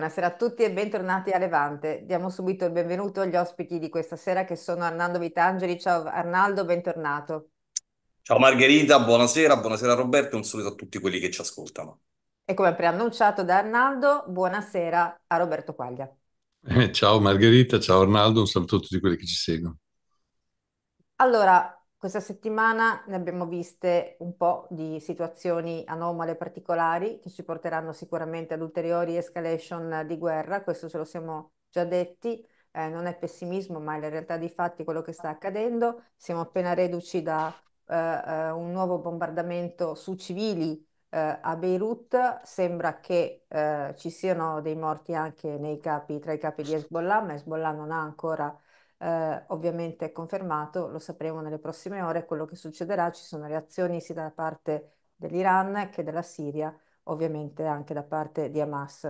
Buonasera a tutti e bentornati a Levante. Diamo subito il benvenuto agli ospiti di questa sera che sono Arnaldo Vitangeli. Ciao Arnaldo, bentornato. Ciao Margherita, buonasera, buonasera Roberto e un saluto a tutti quelli che ci ascoltano. E come preannunciato da Arnaldo, buonasera a Roberto Quaglia. Eh, ciao Margherita, ciao Arnaldo, un saluto a tutti quelli che ci seguono. Allora, questa settimana ne abbiamo viste un po' di situazioni anomale particolari che ci porteranno sicuramente ad ulteriori escalation di guerra, questo ce lo siamo già detti, eh, non è pessimismo ma è la realtà dei fatti quello che sta accadendo. Siamo appena reduci da eh, eh un nuovo bombardamento su civili eh, a Beirut, sembra che eh, ci siano dei morti anche capi, tra i capi di Hezbollah, ma Hezbollah non ha ancora eh, ovviamente è confermato, lo sapremo nelle prossime ore, quello che succederà, ci sono reazioni sia da parte dell'Iran che della Siria, ovviamente anche da parte di Hamas.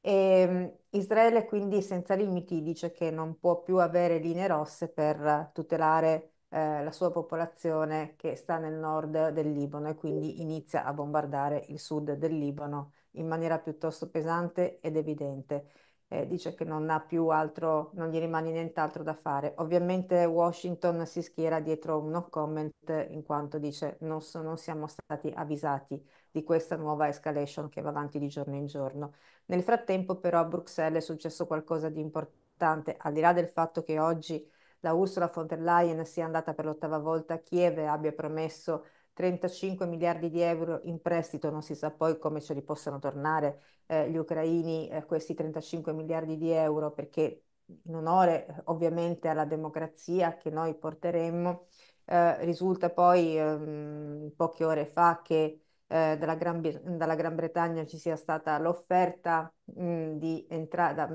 E, ehm, Israele quindi senza limiti dice che non può più avere linee rosse per tutelare eh, la sua popolazione che sta nel nord del Libano e quindi inizia a bombardare il sud del Libano in maniera piuttosto pesante ed evidente eh, dice che non ha più altro, non gli rimane nient'altro da fare. Ovviamente Washington si schiera dietro un no comment in quanto dice non, so, non siamo stati avvisati di questa nuova escalation che va avanti di giorno in giorno. Nel frattempo però a Bruxelles è successo qualcosa di importante, al di là del fatto che oggi la Ursula von der Leyen sia andata per l'ottava volta a Kiev e abbia promesso 35 miliardi di euro in prestito, non si sa poi come ce li possano tornare eh, gli ucraini eh, questi 35 miliardi di euro, perché in onore ovviamente alla democrazia che noi porteremmo, eh, risulta poi ehm, poche ore fa che eh, dalla Gran, dalla, Gran Bretagna ci sia stata l'offerta di entrata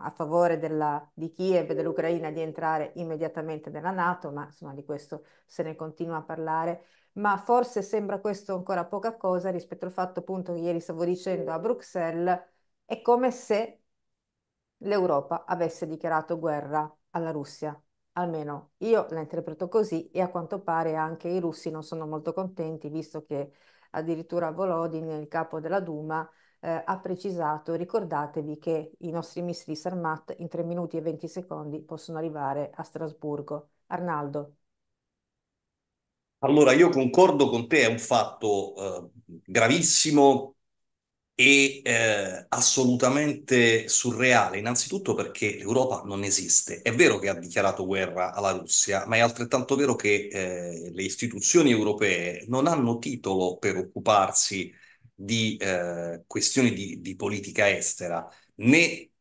a favore della, di Kiev e dell'Ucraina di entrare immediatamente nella Nato, ma insomma di questo se ne continua a parlare ma forse sembra questo ancora poca cosa rispetto al fatto appunto che ieri stavo dicendo a Bruxelles, è come se l'Europa avesse dichiarato guerra alla Russia. Almeno io la interpreto così e a quanto pare anche i russi non sono molto contenti, visto che addirittura Volodin, il capo della Duma, eh, ha precisato, ricordatevi che i nostri missili Sarmat in 3 minuti e 20 secondi possono arrivare a Strasburgo. Arnaldo. Allora, io concordo con te, è un fatto eh, gravissimo e eh, assolutamente surreale, innanzitutto perché l'Europa non esiste. È vero che ha dichiarato guerra alla Russia, ma è altrettanto vero che eh, le istituzioni europee non hanno titolo per occuparsi di eh, questioni di, di politica estera, né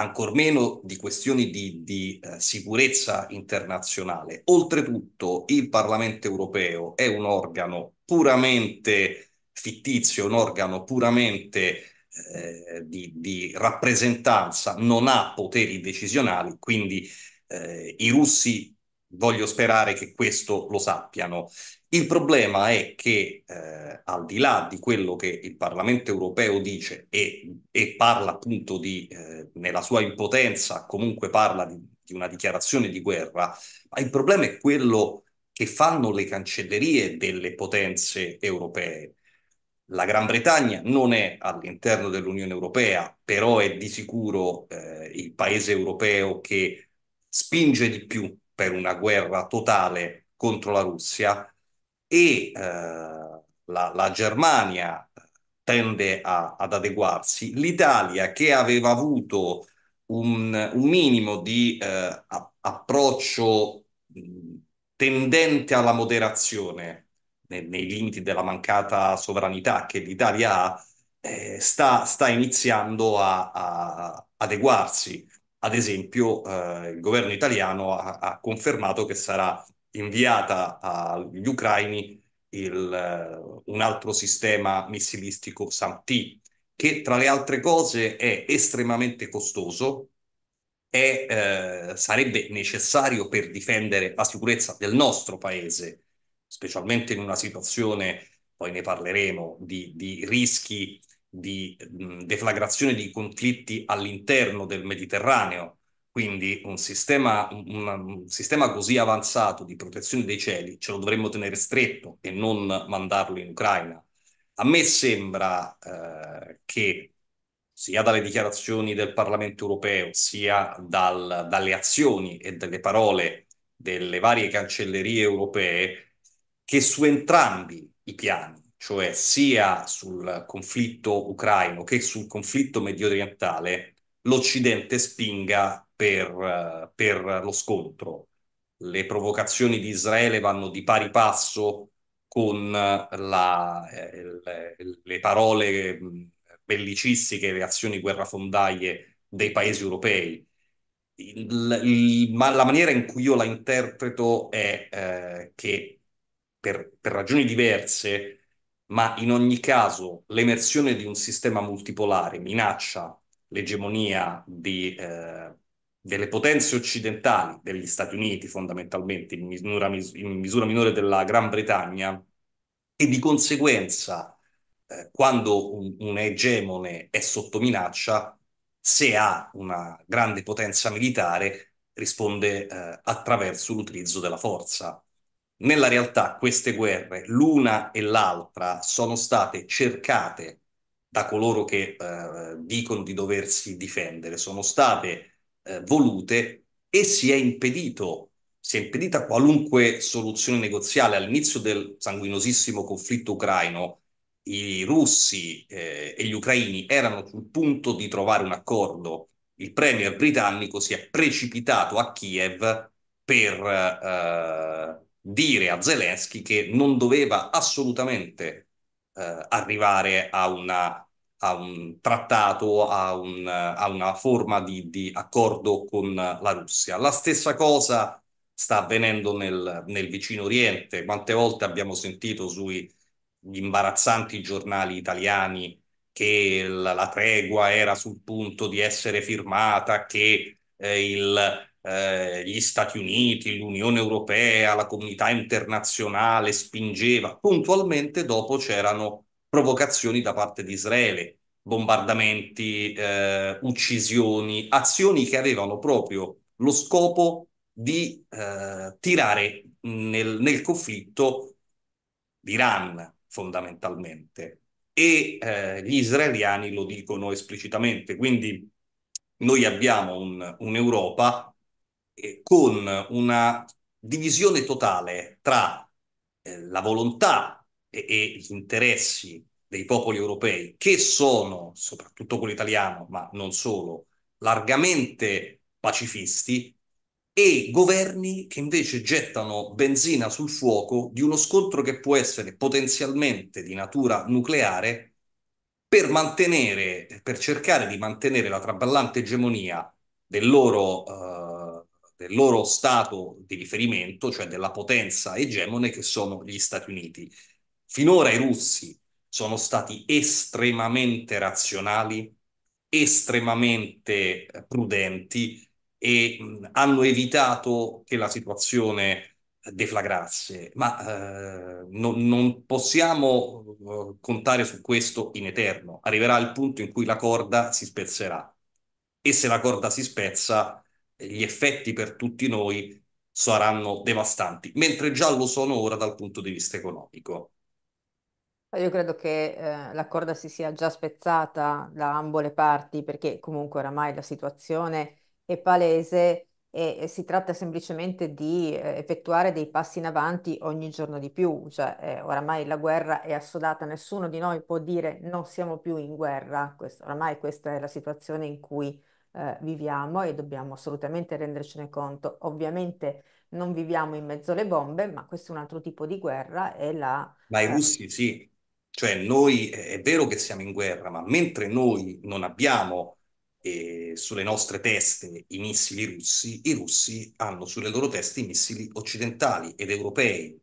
ancor meno di questioni di, di eh, sicurezza internazionale. Oltretutto il Parlamento europeo è un organo puramente fittizio, un organo puramente eh, di, di, rappresentanza, non ha poteri decisionali, quindi eh, i russi voglio sperare che questo lo sappiano. Il problema è che eh, al di là di quello che il Parlamento europeo dice e, e parla appunto di, eh, nella sua impotenza, comunque parla di, di, una dichiarazione di guerra, ma il problema è quello che fanno le cancellerie delle potenze europee. La Gran Bretagna non è all'interno dell'Unione Europea, però è di sicuro eh, il paese europeo che spinge di più per una guerra totale contro la Russia e eh, la, la, Germania eh, tende a, ad adeguarsi, l'Italia che aveva avuto un, un minimo di eh, approccio tendente alla moderazione nei, nei, limiti della mancata sovranità che l'Italia ha, eh, sta, sta, iniziando a, a adeguarsi ad esempio, eh, il governo italiano ha, ha, confermato che sarà inviata agli ucraini il, eh, un altro sistema missilistico SAMT, che tra le altre cose è estremamente costoso e eh, sarebbe necessario per difendere la sicurezza del nostro paese, specialmente in una situazione, poi ne parleremo, di, di rischi di deflagrazione di conflitti all'interno del Mediterraneo, quindi un sistema, un, un sistema, così avanzato di protezione dei cieli ce lo dovremmo tenere stretto e non mandarlo in Ucraina. A me sembra eh, che sia dalle dichiarazioni del Parlamento europeo, sia dal, dalle azioni e dalle parole delle varie cancellerie europee, che su entrambi i piani, cioè sia sul conflitto ucraino che sul conflitto mediorientale, l'Occidente spinga per, eh, per lo scontro. Le provocazioni di Israele vanno di pari passo con la, eh, le parole bellicistiche le azioni guerrafondaie dei paesi europei. Il, il, ma la maniera in cui io la interpreto è eh, che per, per ragioni diverse ma in ogni caso l'emersione di un sistema multipolare minaccia l'egemonia di, eh, delle potenze occidentali, degli Stati Uniti fondamentalmente, in misura, in misura minore della Gran Bretagna, e di conseguenza, eh, quando un, un egemone è sotto minaccia, se ha una grande potenza militare, risponde eh, attraverso l'utilizzo della forza. Nella realtà queste guerre, l'una e l'altra, sono state cercate da coloro che eh, dicono di doversi difendere, sono state eh, volute e si è impedito, si è impedita qualunque soluzione negoziale. All'inizio del sanguinosissimo conflitto ucraino, i russi eh, e gli ucraini erano sul punto di trovare un accordo. Il premier britannico si è precipitato a Kiev per eh, dire a Zelensky che non doveva assolutamente eh, arrivare a, una, a, un trattato, a, un, a una forma di, di, accordo con la Russia. La stessa cosa sta avvenendo nel, nel vicino Oriente. Quante volte abbiamo sentito sui imbarazzanti giornali italiani che la, la, tregua era sul punto di essere firmata, che eh, il, eh, gli Stati Uniti, l'Unione Europea, la comunità internazionale spingeva, puntualmente dopo c'erano provocazioni da parte di Israele, bombardamenti, eh, uccisioni, azioni che avevano proprio lo scopo di eh, tirare nel, nel conflitto l'Iran fondamentalmente e eh, gli israeliani lo dicono esplicitamente. Quindi noi abbiamo un, un'Europa eh, con una divisione totale tra eh, la volontà e, e, gli interessi dei popoli europei, che sono, soprattutto quello italiano, ma non solo, largamente pacifisti, e governi che invece gettano benzina sul fuoco di uno scontro che può essere potenzialmente di natura nucleare per mantenere, per cercare di mantenere la traballante egemonia del loro eh, del loro stato di riferimento, cioè della potenza egemone che sono gli Stati Uniti. Finora i russi sono stati estremamente razionali, estremamente eh, prudenti e mh, hanno evitato che la situazione eh, deflagrasse, ma eh, no, non possiamo uh, contare su questo in eterno. Arriverà il punto in cui la corda si spezzerà e se la corda si spezza gli effetti per tutti noi saranno devastanti, mentre già lo sono ora dal punto di vista economico. Io credo che eh, la corda si sia già spezzata da ambo le parti, perché comunque oramai la situazione è palese e, e si tratta semplicemente di eh, effettuare dei passi in avanti ogni giorno di più. Cioè, eh, oramai la guerra è assodata, nessuno di noi può dire non siamo più in guerra. Questo, oramai questa è la situazione in cui eh, viviamo e dobbiamo assolutamente rendercene conto. Ovviamente non viviamo in mezzo alle bombe, ma questo è un altro tipo di guerra e la... Ma i eh, russi sì, cioè noi è vero che siamo in guerra, ma mentre noi non abbiamo eh, sulle nostre teste i missili russi, i russi hanno sulle loro teste i missili occidentali ed europei.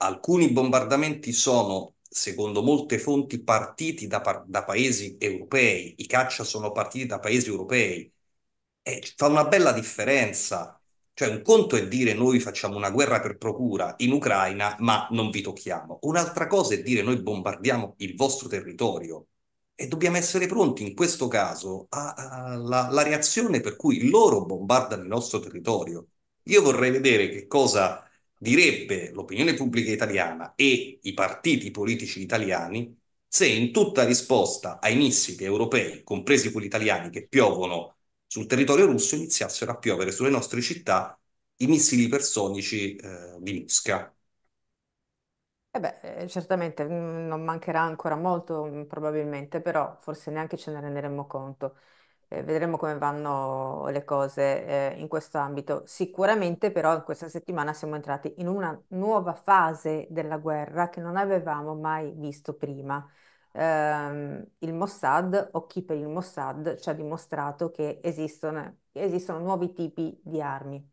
Alcuni bombardamenti sono secondo molte fonti, partiti da, da paesi europei. I caccia sono partiti da paesi europei. E fa una bella differenza. Cioè, un conto è dire noi facciamo una guerra per procura in Ucraina, ma non vi tocchiamo. Un'altra cosa è dire noi bombardiamo il vostro territorio. E dobbiamo essere pronti in questo caso alla reazione per cui loro bombardano il nostro territorio. Io vorrei vedere che cosa direbbe l'opinione pubblica italiana e i partiti politici italiani se in tutta risposta ai missili europei, compresi quelli italiani che piovono sul territorio russo, iniziassero a piovere sulle nostre città i missili ipersonici eh, di Mosca. Eh beh, eh, certamente mm, non mancherà ancora molto, mm, probabilmente, però forse neanche ce ne renderemo conto eh, vedremo come vanno le cose eh, in questo ambito. Sicuramente però in questa settimana siamo entrati in una nuova fase della guerra che non avevamo mai visto prima. Eh, il Mossad o chi per il Mossad ci ha dimostrato che esistono, esistono nuovi tipi di armi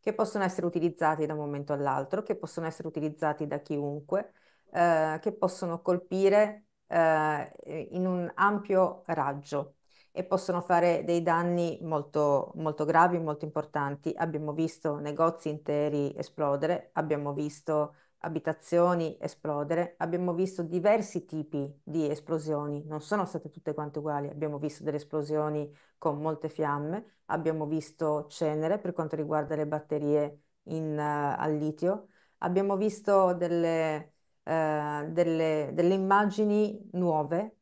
che possono essere utilizzati da un momento all'altro, che possono essere utilizzati da chiunque, eh, che possono colpire eh, in un ampio raggio e possono fare dei danni molto, molto gravi, molto importanti. Abbiamo visto negozi interi esplodere, abbiamo visto abitazioni esplodere, abbiamo visto diversi tipi di esplosioni, non sono state tutte quante uguali, abbiamo visto delle esplosioni con molte fiamme, abbiamo visto cenere per quanto riguarda le batterie in, uh, al litio, abbiamo visto delle, uh, delle, delle immagini nuove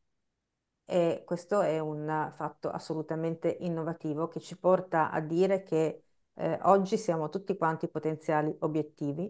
e questo è un fatto assolutamente innovativo che ci porta a dire che eh, oggi siamo tutti quanti potenziali obiettivi,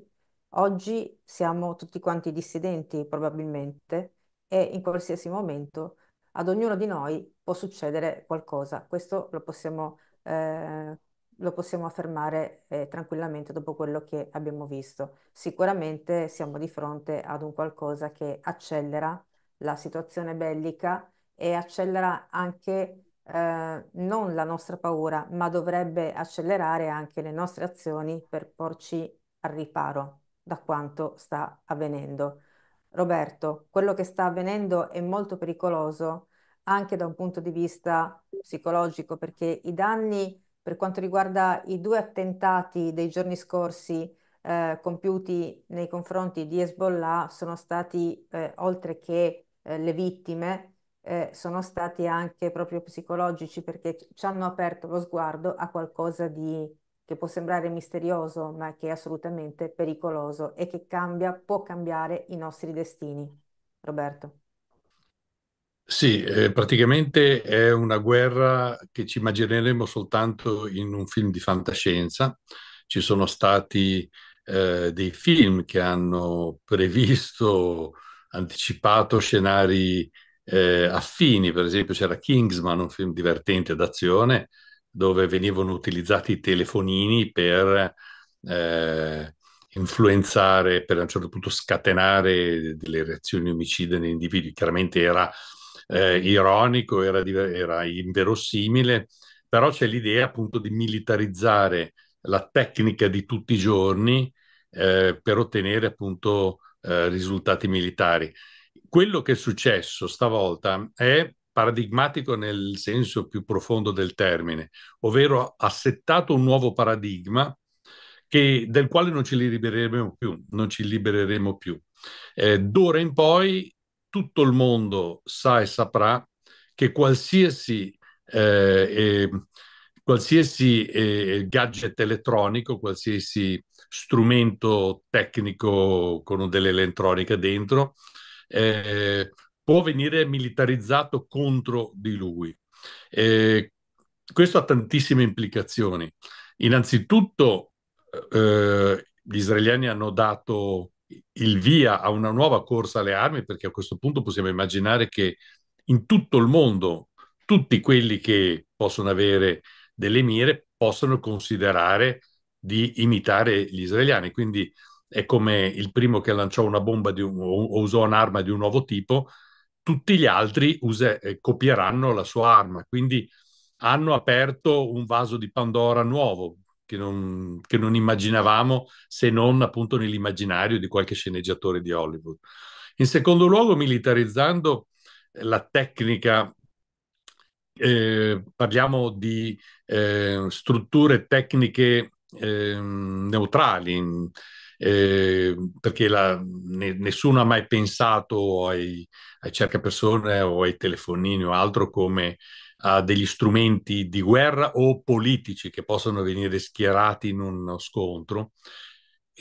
oggi siamo tutti quanti dissidenti probabilmente e in qualsiasi momento ad ognuno di noi può succedere qualcosa. Questo lo possiamo, eh, lo possiamo affermare eh, tranquillamente dopo quello che abbiamo visto. Sicuramente siamo di fronte ad un qualcosa che accelera la situazione bellica e accelera anche eh, non la nostra paura, ma dovrebbe accelerare anche le nostre azioni per porci al riparo da quanto sta avvenendo. Roberto, quello che sta avvenendo è molto pericoloso anche da un punto di vista psicologico, perché i danni per quanto riguarda i due attentati dei giorni scorsi eh, compiuti nei confronti di Hezbollah sono stati, eh, oltre che eh, le vittime, eh, sono stati anche proprio psicologici perché ci hanno aperto lo sguardo a qualcosa di, che può sembrare misterioso ma che è assolutamente pericoloso e che cambia, può cambiare i nostri destini. Roberto. Sì, eh, praticamente è una guerra che ci immagineremo soltanto in un film di fantascienza. Ci sono stati eh, dei film che hanno previsto, anticipato scenari eh, affini, per esempio c'era Kingsman, un film divertente d'azione, dove venivano utilizzati i telefonini per eh, influenzare, per a un certo punto scatenare delle reazioni omicide negli individui. Chiaramente era eh, ironico, era, era, inverosimile, però c'è l'idea appunto di militarizzare la tecnica di tutti i giorni eh, per ottenere appunto eh, risultati militari quello che è successo stavolta è paradigmatico nel senso più profondo del termine, ovvero ha settato un nuovo paradigma che, del quale non ci libereremo più, non ci libereremo più. Eh, d'ora in poi tutto il mondo sa e saprà che qualsiasi, eh, eh, qualsiasi gadget elettronico, qualsiasi strumento tecnico con dell'elettronica dentro, eh, può venire militarizzato contro di lui. Eh, questo ha tantissime implicazioni. Innanzitutto, eh, gli israeliani hanno dato il via a una nuova corsa alle armi, perché a questo punto possiamo immaginare che in tutto il mondo tutti quelli che possono avere delle mire possono considerare di imitare gli israeliani. Quindi è come il primo che lanciò una bomba un, o usò un'arma di un nuovo tipo, tutti gli altri use, eh, copieranno la sua arma. Quindi hanno aperto un vaso di Pandora nuovo che non, che non immaginavamo se non appunto nell'immaginario di qualche sceneggiatore di Hollywood. In secondo luogo, militarizzando eh, la tecnica eh, parliamo di eh, strutture tecniche eh, neutrali, eh, perché la, ne, nessuno ha mai pensato ai, ai cercapersone o ai telefonini o altro come a degli strumenti di guerra o politici che possono venire schierati in uno scontro.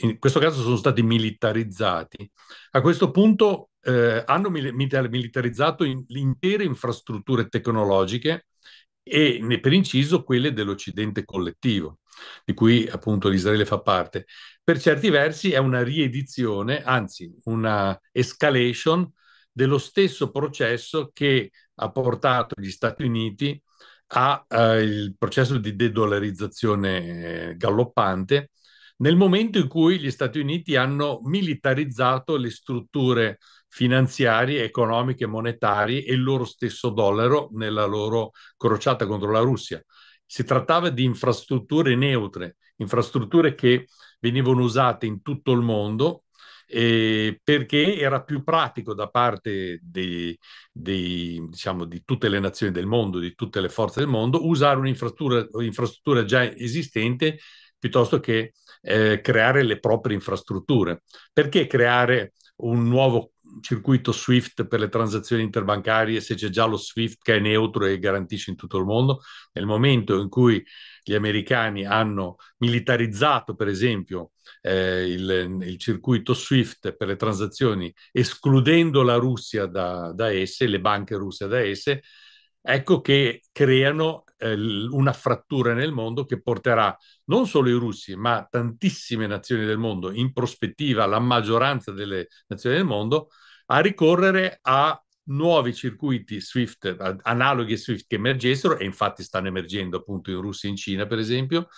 In questo caso sono stati militarizzati. A questo punto eh, hanno mil- militarizzato in, intere infrastrutture tecnologiche e per inciso quelle dell'Occidente collettivo, di cui appunto l'Israele fa parte per certi versi è una riedizione, anzi una escalation dello stesso processo che ha portato gli Stati Uniti al eh, processo di dedollarizzazione eh, galoppante nel momento in cui gli Stati Uniti hanno militarizzato le strutture finanziarie, economiche, monetarie e il loro stesso dollaro nella loro crociata contro la Russia. Si trattava di infrastrutture neutre, infrastrutture che venivano usate in tutto il mondo eh, perché era più pratico da parte dei, dei, diciamo, di tutte le nazioni del mondo, di tutte le forze del mondo, usare un'infrastruttura già esistente piuttosto che eh, creare le proprie infrastrutture. Perché creare un nuovo circuito SWIFT per le transazioni interbancarie se c'è già lo SWIFT che è neutro e garantisce in tutto il mondo, nel momento in cui gli americani hanno militarizzato, per esempio, eh, il, il, circuito SWIFT per le transazioni, escludendo la Russia da, da esse, le banche russe da esse, ecco che creano eh, una frattura nel mondo che porterà non solo i russi, ma tantissime nazioni del mondo, in prospettiva la maggioranza delle nazioni del mondo, a ricorrere a nuovi circuiti Swift, analoghi a Swift che emergessero, e infatti stanno emergendo appunto in Russia e in Cina, per esempio,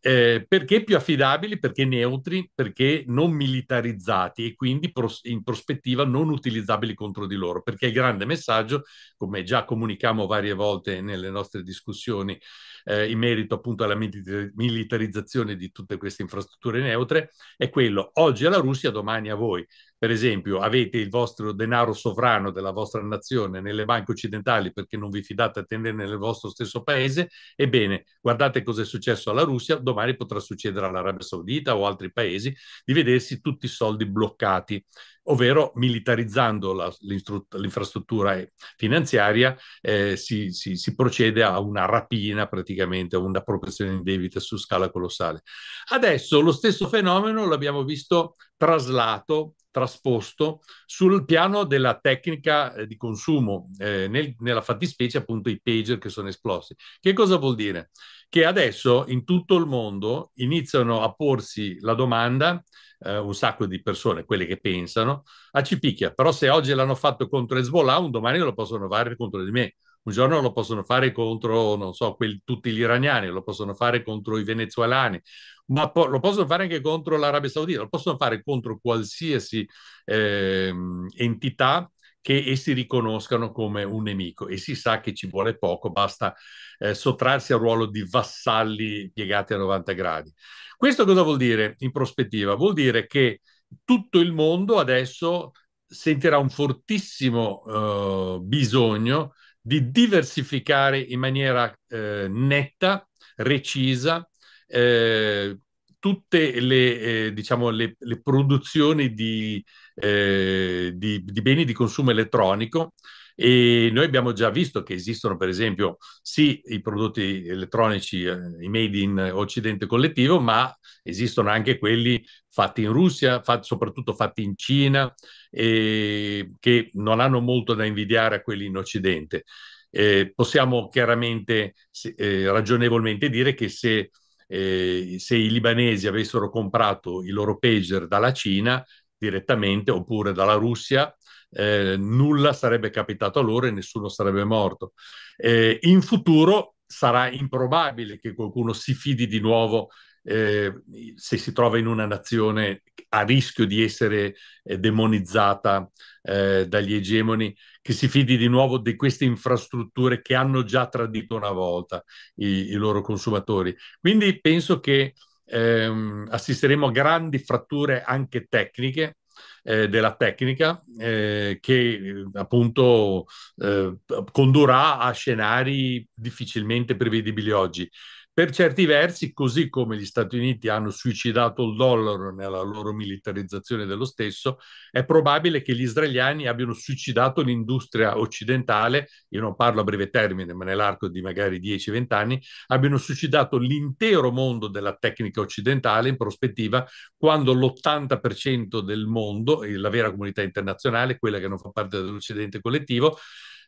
eh, perché più affidabili, perché neutri, perché non militarizzati e quindi pros- in prospettiva non utilizzabili contro di loro, perché il grande messaggio, come già comunichiamo varie volte nelle nostre discussioni eh, in merito appunto alla milita- militarizzazione di tutte queste infrastrutture neutre, è quello oggi alla Russia, domani a voi per esempio, avete il vostro denaro sovrano della vostra nazione nelle banche occidentali perché non vi fidate a tenere nel vostro stesso paese, ebbene, guardate cosa è successo alla Russia, domani potrà succedere all'Arabia Saudita o altri paesi di vedersi tutti i soldi bloccati ovvero militarizzando la, l'infrastruttura finanziaria eh, si, si, si, procede a una rapina praticamente, a una propensione in debito su scala colossale. Adesso lo stesso fenomeno l'abbiamo visto traslato, trasposto sul piano della tecnica eh, di consumo, eh, nel, nella fattispecie appunto i pager che sono esplosi. Che cosa vuol dire? Che adesso in tutto il mondo iniziano a porsi la domanda eh, un sacco di persone, quelle che pensano, a Cipicchia. Però se oggi l'hanno fatto contro Hezbollah, un domani lo possono fare contro di me. Un giorno lo possono fare contro, non so, quelli, tutti gli iraniani, lo possono fare contro i venezuelani, ma po- lo possono fare anche contro l'Arabia Saudita, lo possono fare contro qualsiasi eh, entità che essi riconoscano come un nemico e si sa che ci vuole poco, basta eh, sottrarsi al ruolo di vassalli piegati a 90 gradi. Questo cosa vuol dire in prospettiva? Vuol dire che tutto il mondo adesso sentirà un fortissimo eh, bisogno di diversificare in maniera eh, netta, recisa, eh, tutte le, eh, diciamo, le, le produzioni di, eh, di, di beni di consumo elettronico e noi abbiamo già visto che esistono, per esempio, sì, i prodotti elettronici, eh, i made in Occidente collettivo, ma esistono anche quelli fatti in Russia, fatti, soprattutto fatti in Cina, eh, che non hanno molto da invidiare a quelli in Occidente. Eh, possiamo chiaramente, eh, ragionevolmente dire che se, eh, se i libanesi avessero comprato i loro pager dalla Cina, direttamente oppure dalla Russia, eh, nulla sarebbe capitato a loro e nessuno sarebbe morto. Eh, in futuro sarà improbabile che qualcuno si fidi di nuovo eh, se si trova in una nazione a rischio di essere eh, demonizzata eh, dagli egemoni, che si fidi di nuovo di queste infrastrutture che hanno già tradito una volta i, i loro consumatori. Quindi penso che ehm, assisteremo a grandi fratture anche tecniche eh, della tecnica eh, che eh, appunto eh, condurrà a scenari difficilmente prevedibili oggi. Per certi versi, così come gli Stati Uniti hanno suicidato il dollaro nella loro militarizzazione dello stesso, è probabile che gli israeliani abbiano suicidato l'industria occidentale, io non parlo a breve termine, ma nell'arco di magari 10-20 anni, abbiano suicidato l'intero mondo della tecnica occidentale in prospettiva quando l'80% del mondo, la vera comunità internazionale, quella che non fa parte dell'Occidente collettivo,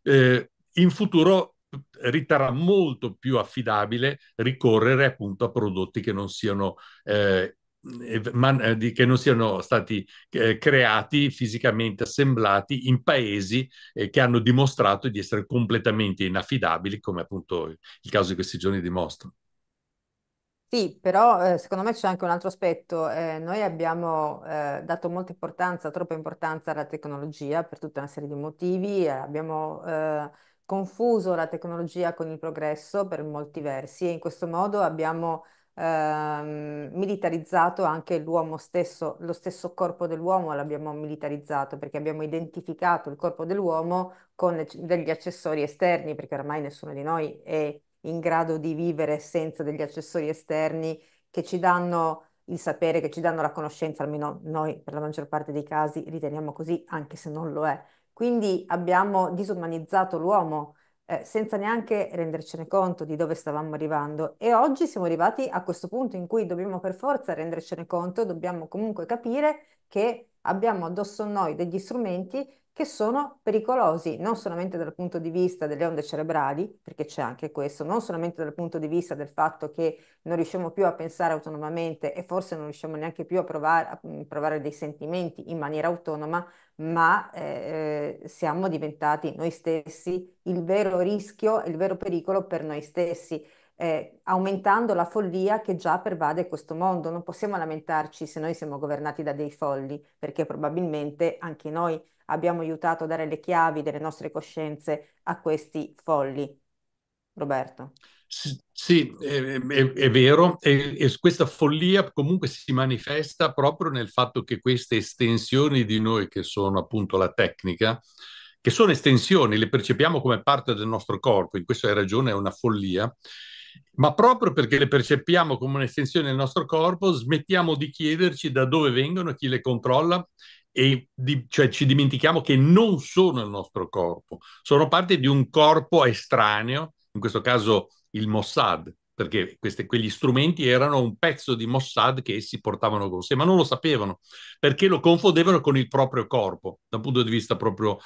eh, in futuro riterrà molto più affidabile ricorrere appunto a prodotti che non siano, eh, man- eh, che non siano stati eh, creati fisicamente assemblati in paesi eh, che hanno dimostrato di essere completamente inaffidabili come appunto il caso di questi giorni dimostra. Sì, però eh, secondo me c'è anche un altro aspetto. eh, noi abbiamo eh, dato molta importanza, troppa importanza alla tecnologia per tutta una serie di motivi, eh, abbiamo eh, confuso la tecnologia con il progresso per molti versi e in questo modo abbiamo ehm, militarizzato anche l'uomo stesso, lo stesso corpo dell'uomo l'abbiamo militarizzato perché abbiamo identificato il corpo dell'uomo con degli accessori esterni perché ormai nessuno di noi è in grado di vivere senza degli accessori esterni che ci danno il sapere, che ci danno la conoscenza, almeno noi per la maggior parte dei casi riteniamo così anche se non lo è. Quindi abbiamo disumanizzato l'uomo eh, senza neanche rendercene conto di dove stavamo arrivando e oggi siamo arrivati a questo punto in cui dobbiamo per forza rendercene conto, dobbiamo comunque capire che abbiamo addosso a noi degli strumenti che sono pericolosi non solamente dal punto di vista delle onde cerebrali, perché c'è anche questo, non solamente dal punto di vista del fatto che non riusciamo più a pensare autonomamente e forse non riusciamo neanche più a provare, a mm, provare dei sentimenti in maniera autonoma, ma eh, eh siamo diventati noi stessi il vero rischio, il vero pericolo per noi stessi. Eh, aumentando la follia che già pervade questo mondo. Non possiamo lamentarci se noi siamo governati da dei folli, perché probabilmente anche noi abbiamo aiutato a dare le chiavi delle nostre coscienze a questi folli. Roberto. Sì, sì è, è, è, vero, e, questa follia comunque si manifesta proprio nel fatto che queste estensioni di noi, che sono appunto la tecnica, che sono estensioni, le percepiamo come parte del nostro corpo, in questa ragione è una follia, ma proprio perché le percepiamo come un'estensione del nostro corpo, smettiamo di chiederci da dove vengono, chi le controlla, e di, cioè ci dimentichiamo che non sono il nostro corpo, sono parte di un corpo estraneo, in questo caso il Mossad, perché queste, quegli strumenti erano un pezzo di Mossad che essi portavano con sé, ma non lo sapevano, perché lo confondevano con il proprio corpo, da un punto di vista proprio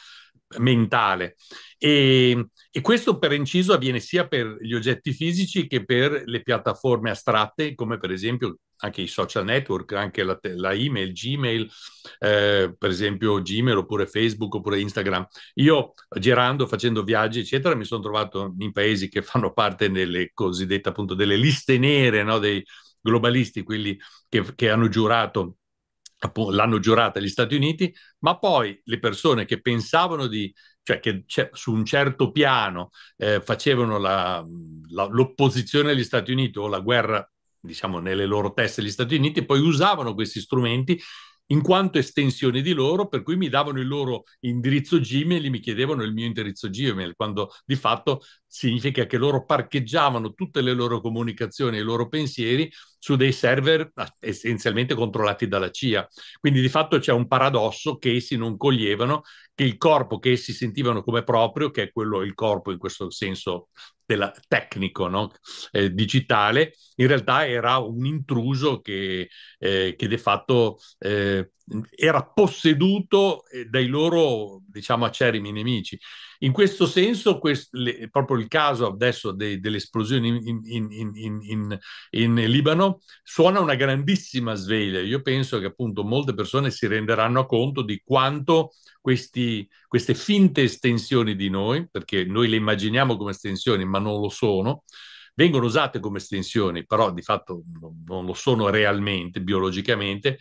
mentale. E e questo per inciso avviene sia per gli oggetti fisici che per le piattaforme astratte, come per esempio anche i social network, anche la, la email, Gmail, eh, per esempio Gmail oppure Facebook oppure Instagram. Io girando, facendo viaggi, eccetera, mi sono trovato in paesi che fanno parte delle cosiddette appunto delle liste nere no? dei globalisti, quelli che, che hanno giurato l'hanno giurata gli Stati Uniti, ma poi le persone che pensavano di cioè che su un certo piano eh, facevano la, la, l'opposizione agli Stati Uniti o la guerra, diciamo, nelle loro teste degli Stati Uniti, e poi usavano questi strumenti in quanto estensione di loro, per cui mi davano il loro indirizzo Gmail e mi chiedevano il mio indirizzo Gmail, quando di fatto significa che loro parcheggiavano tutte le loro comunicazioni e i loro pensieri su dei server ah, essenzialmente controllati dalla CIA. Quindi di fatto c'è un paradosso che essi non coglievano, che il corpo che essi sentivano come proprio, che è quello il corpo in questo senso della, tecnico, no? eh, digitale, in realtà era un intruso che, eh, che di fatto eh, era posseduto eh, dai loro, diciamo, acerimi nemici. In questo senso, quest, le, proprio il caso adesso de, dell'esplosione in, in, in, in, Libano suona una grandissima sveglia. Io penso che appunto molte persone si renderanno conto di quanto questi, queste finte estensioni di noi, perché noi le immaginiamo come estensioni, ma non lo sono, vengono usate come estensioni, però di fatto non lo sono realmente, biologicamente,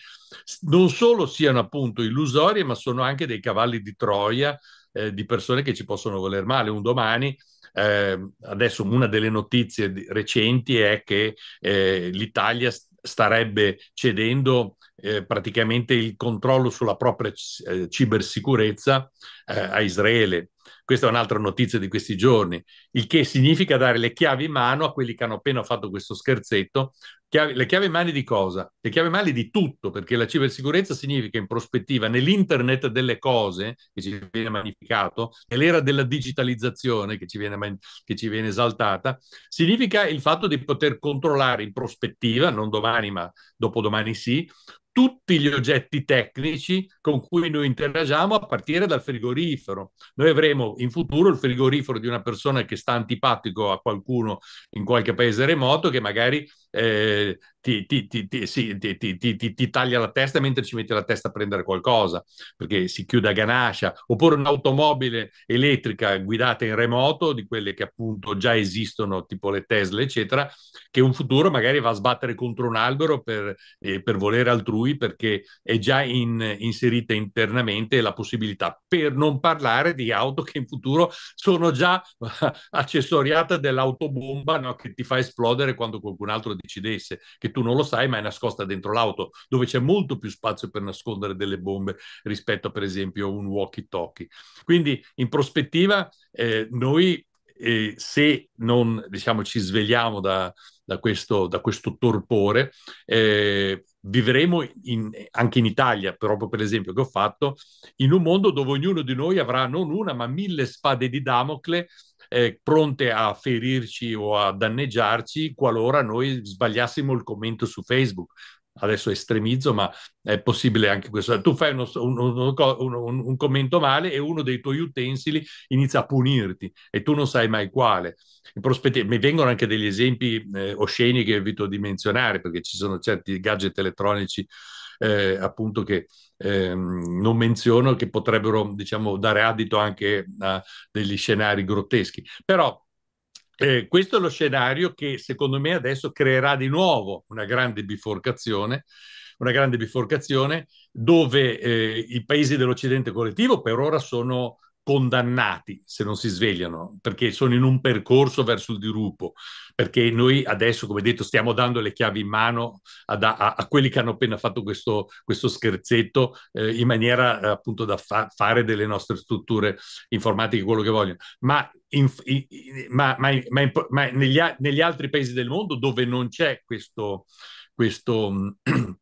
non solo siano appunto illusorie, ma sono anche dei cavalli di Troia eh, di persone che ci possono voler male. Un domani eh, adesso una delle notizie recenti è che eh, l'Italia starebbe cedendo eh, praticamente il controllo sulla propria c- eh, cibersicurezza eh, a Israele. Questa è un'altra notizia di questi giorni, il che significa dare le chiavi in mano a quelli che hanno appena fatto questo scherzetto. Chiavi, le chiavi in mano di cosa? Le chiavi in mano di tutto, perché la cibersicurezza significa in prospettiva nell'internet delle cose che ci viene magnificato, nell'era della digitalizzazione che ci viene, che ci viene esaltata, significa il fatto di poter controllare in prospettiva, non domani ma dopodomani sì, tutti gli oggetti tecnici con cui noi interagiamo a partire dal frigorifero. Noi avremo in futuro il frigorifero di una persona che sta antipatico a qualcuno in qualche paese remoto che magari eh, ti, ti, ti, sì, ti, taglia la testa mentre ci metti la testa a prendere qualcosa perché si chiude a ganascia oppure un'automobile elettrica guidata in remoto di quelle che appunto già esistono tipo le Tesla eccetera che un futuro magari va a sbattere contro un albero per, eh, per volere altrui perché è già in, inserita internamente la possibilità per non parlare di auto che in futuro sono già accessoriate dell'autobomba no, che ti fa esplodere quando qualcun altro decidesse che tu non lo sai ma è nascosta dentro l'auto, dove c'è molto più spazio per nascondere delle bombe rispetto a, per esempio a un walkie-talkie. Quindi in prospettiva eh, noi eh, se non diciamo, ci svegliamo da, da, questo, da questo, torpore, eh, vivremo in, anche in Italia, proprio per esempio che ho fatto, in un mondo dove ognuno di noi avrà non una ma mille spade di Damocle eh, pronte a ferirci o a danneggiarci qualora noi sbagliassimo il commento su Facebook. Adesso estremizzo, ma è possibile anche questo. Tu fai uno, uno, uno, un commento male e uno dei tuoi utensili inizia a punirti e tu non sai mai quale. Prospett- mi vengono anche degli esempi eh, osceni che evito di menzionare perché ci sono certi gadget elettronici eh, appunto che Ehm, non menziono che potrebbero diciamo, dare adito anche a degli scenari grotteschi. Però eh, questo è lo scenario che secondo me adesso creerà di nuovo una grande biforcazione, una grande biforcazione dove eh, i paesi dell'Occidente collettivo per ora sono condannati se non si svegliano, perché sono in un percorso verso il dirupo, perché noi adesso, come detto, stiamo dando le chiavi in mano a, a, a quelli che hanno appena fatto questo, questo scherzetto eh, in maniera eh, appunto da fa- fare delle nostre strutture informatiche quello che vogliono. Ma, in, in, ma, ma, ma negli, negli, altri paesi del mondo dove non c'è questo... questo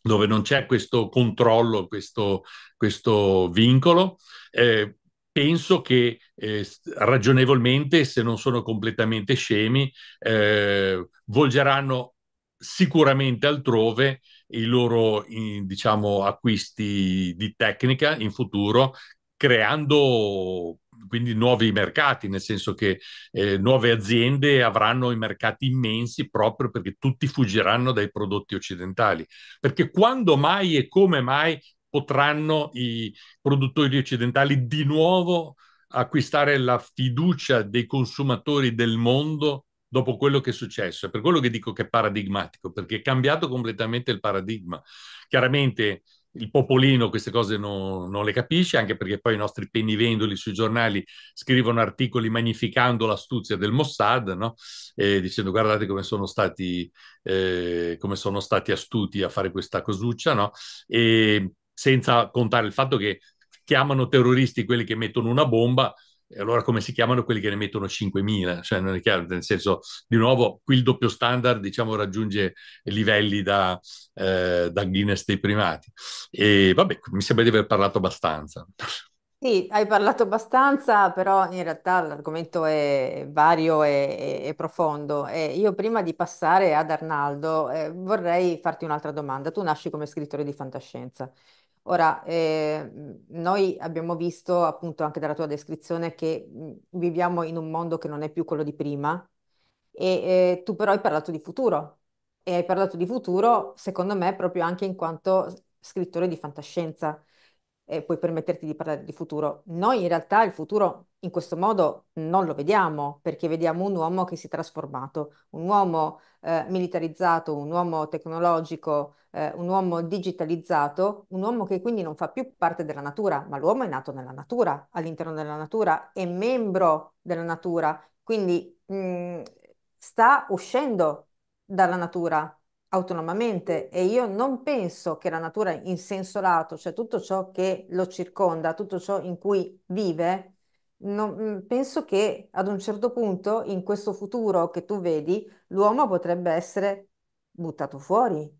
dove non c'è questo controllo, questo, questo vincolo, eh, penso che eh, ragionevolmente, se non sono completamente scemi, eh, volgeranno sicuramente altrove i loro in, diciamo, acquisti di tecnica in futuro, creando quindi nuovi mercati, nel senso che eh, nuove aziende avranno i mercati immensi proprio perché tutti fuggiranno dai prodotti occidentali. Perché quando mai e come mai potranno i produttori occidentali di nuovo acquistare la fiducia dei consumatori del mondo dopo quello che è successo. È per quello che dico che è paradigmatico, perché è cambiato completamente il paradigma. Chiaramente il popolino queste cose no, non le capisce, anche perché poi i nostri pennivendoli sui giornali scrivono articoli magnificando l'astuzia del Mossad, no? dicendo guardate come sono, stati, eh, come sono, stati, astuti a fare questa cosuccia. No? E, senza contare il fatto che chiamano terroristi quelli che mettono una bomba, e allora come si chiamano quelli che ne mettono 5.000? Cioè, non è chiaro, nel senso, di nuovo, qui il doppio standard, diciamo, raggiunge livelli da, eh, da Guinness dei primati. E vabbè, mi sembra di aver parlato abbastanza. Sì, hai parlato abbastanza, però in realtà l'argomento è vario e, e, e profondo. E io prima di passare ad Arnaldo, eh, vorrei farti un'altra domanda. Tu nasci come scrittore di fantascienza. Ora, eh, noi abbiamo visto appunto anche dalla tua descrizione che mhmm, viviamo in un mondo che non è più quello di prima e eh, tu però hai parlato di futuro e hai parlato di futuro secondo me proprio anche in quanto scrittore di fantascienza eh, puoi permetterti di parlare di futuro. Noi in realtà il futuro in questo modo non lo vediamo perché vediamo un uomo che si è trasformato, un uomo eh, militarizzato, un uomo tecnologico, eh, un uomo digitalizzato, un uomo che quindi non fa più parte della natura, ma l'uomo è nato nella natura, all'interno della natura, è membro della natura, quindi mh, mm, sta uscendo dalla natura autonomamente e io non penso che la natura in senso lato, cioè tutto ciò che lo circonda, tutto ciò in cui vive, non, mm, penso che ad un certo punto in questo futuro che tu vedi, l'uomo potrebbe essere buttato fuori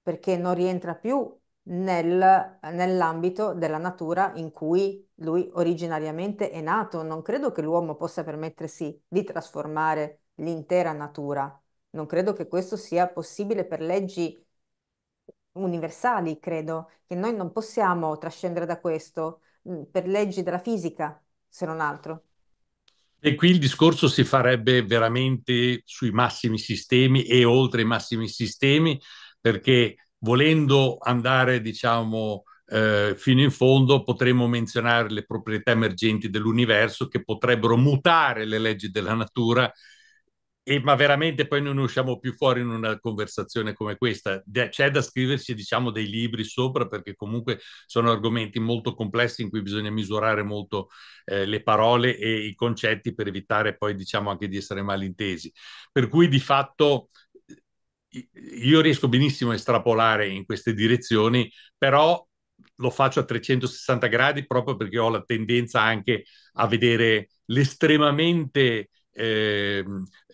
perché non rientra più nel, nell'ambito della natura in cui lui originariamente è nato. Non credo che l'uomo possa permettersi di trasformare l'intera natura non credo che questo sia possibile per leggi universali, credo, che noi non possiamo trascendere da questo, mm, per leggi della fisica, se non altro. E qui il discorso si farebbe veramente sui massimi sistemi e oltre i massimi sistemi, perché volendo andare, diciamo, eh, fino in fondo potremmo menzionare le proprietà emergenti dell'universo che potrebbero mutare le leggi della natura e, ma veramente poi non usciamo più fuori in una conversazione come questa. De- c'è da scriverci, diciamo, dei libri sopra perché comunque sono argomenti molto complessi in cui bisogna misurare molto eh, le parole e i concetti per evitare poi, diciamo, anche di essere malintesi. Per cui di fatto io riesco benissimo a estrapolare in queste direzioni, però lo faccio a 360 gradi proprio perché ho la tendenza anche a vedere l'estremamente eh,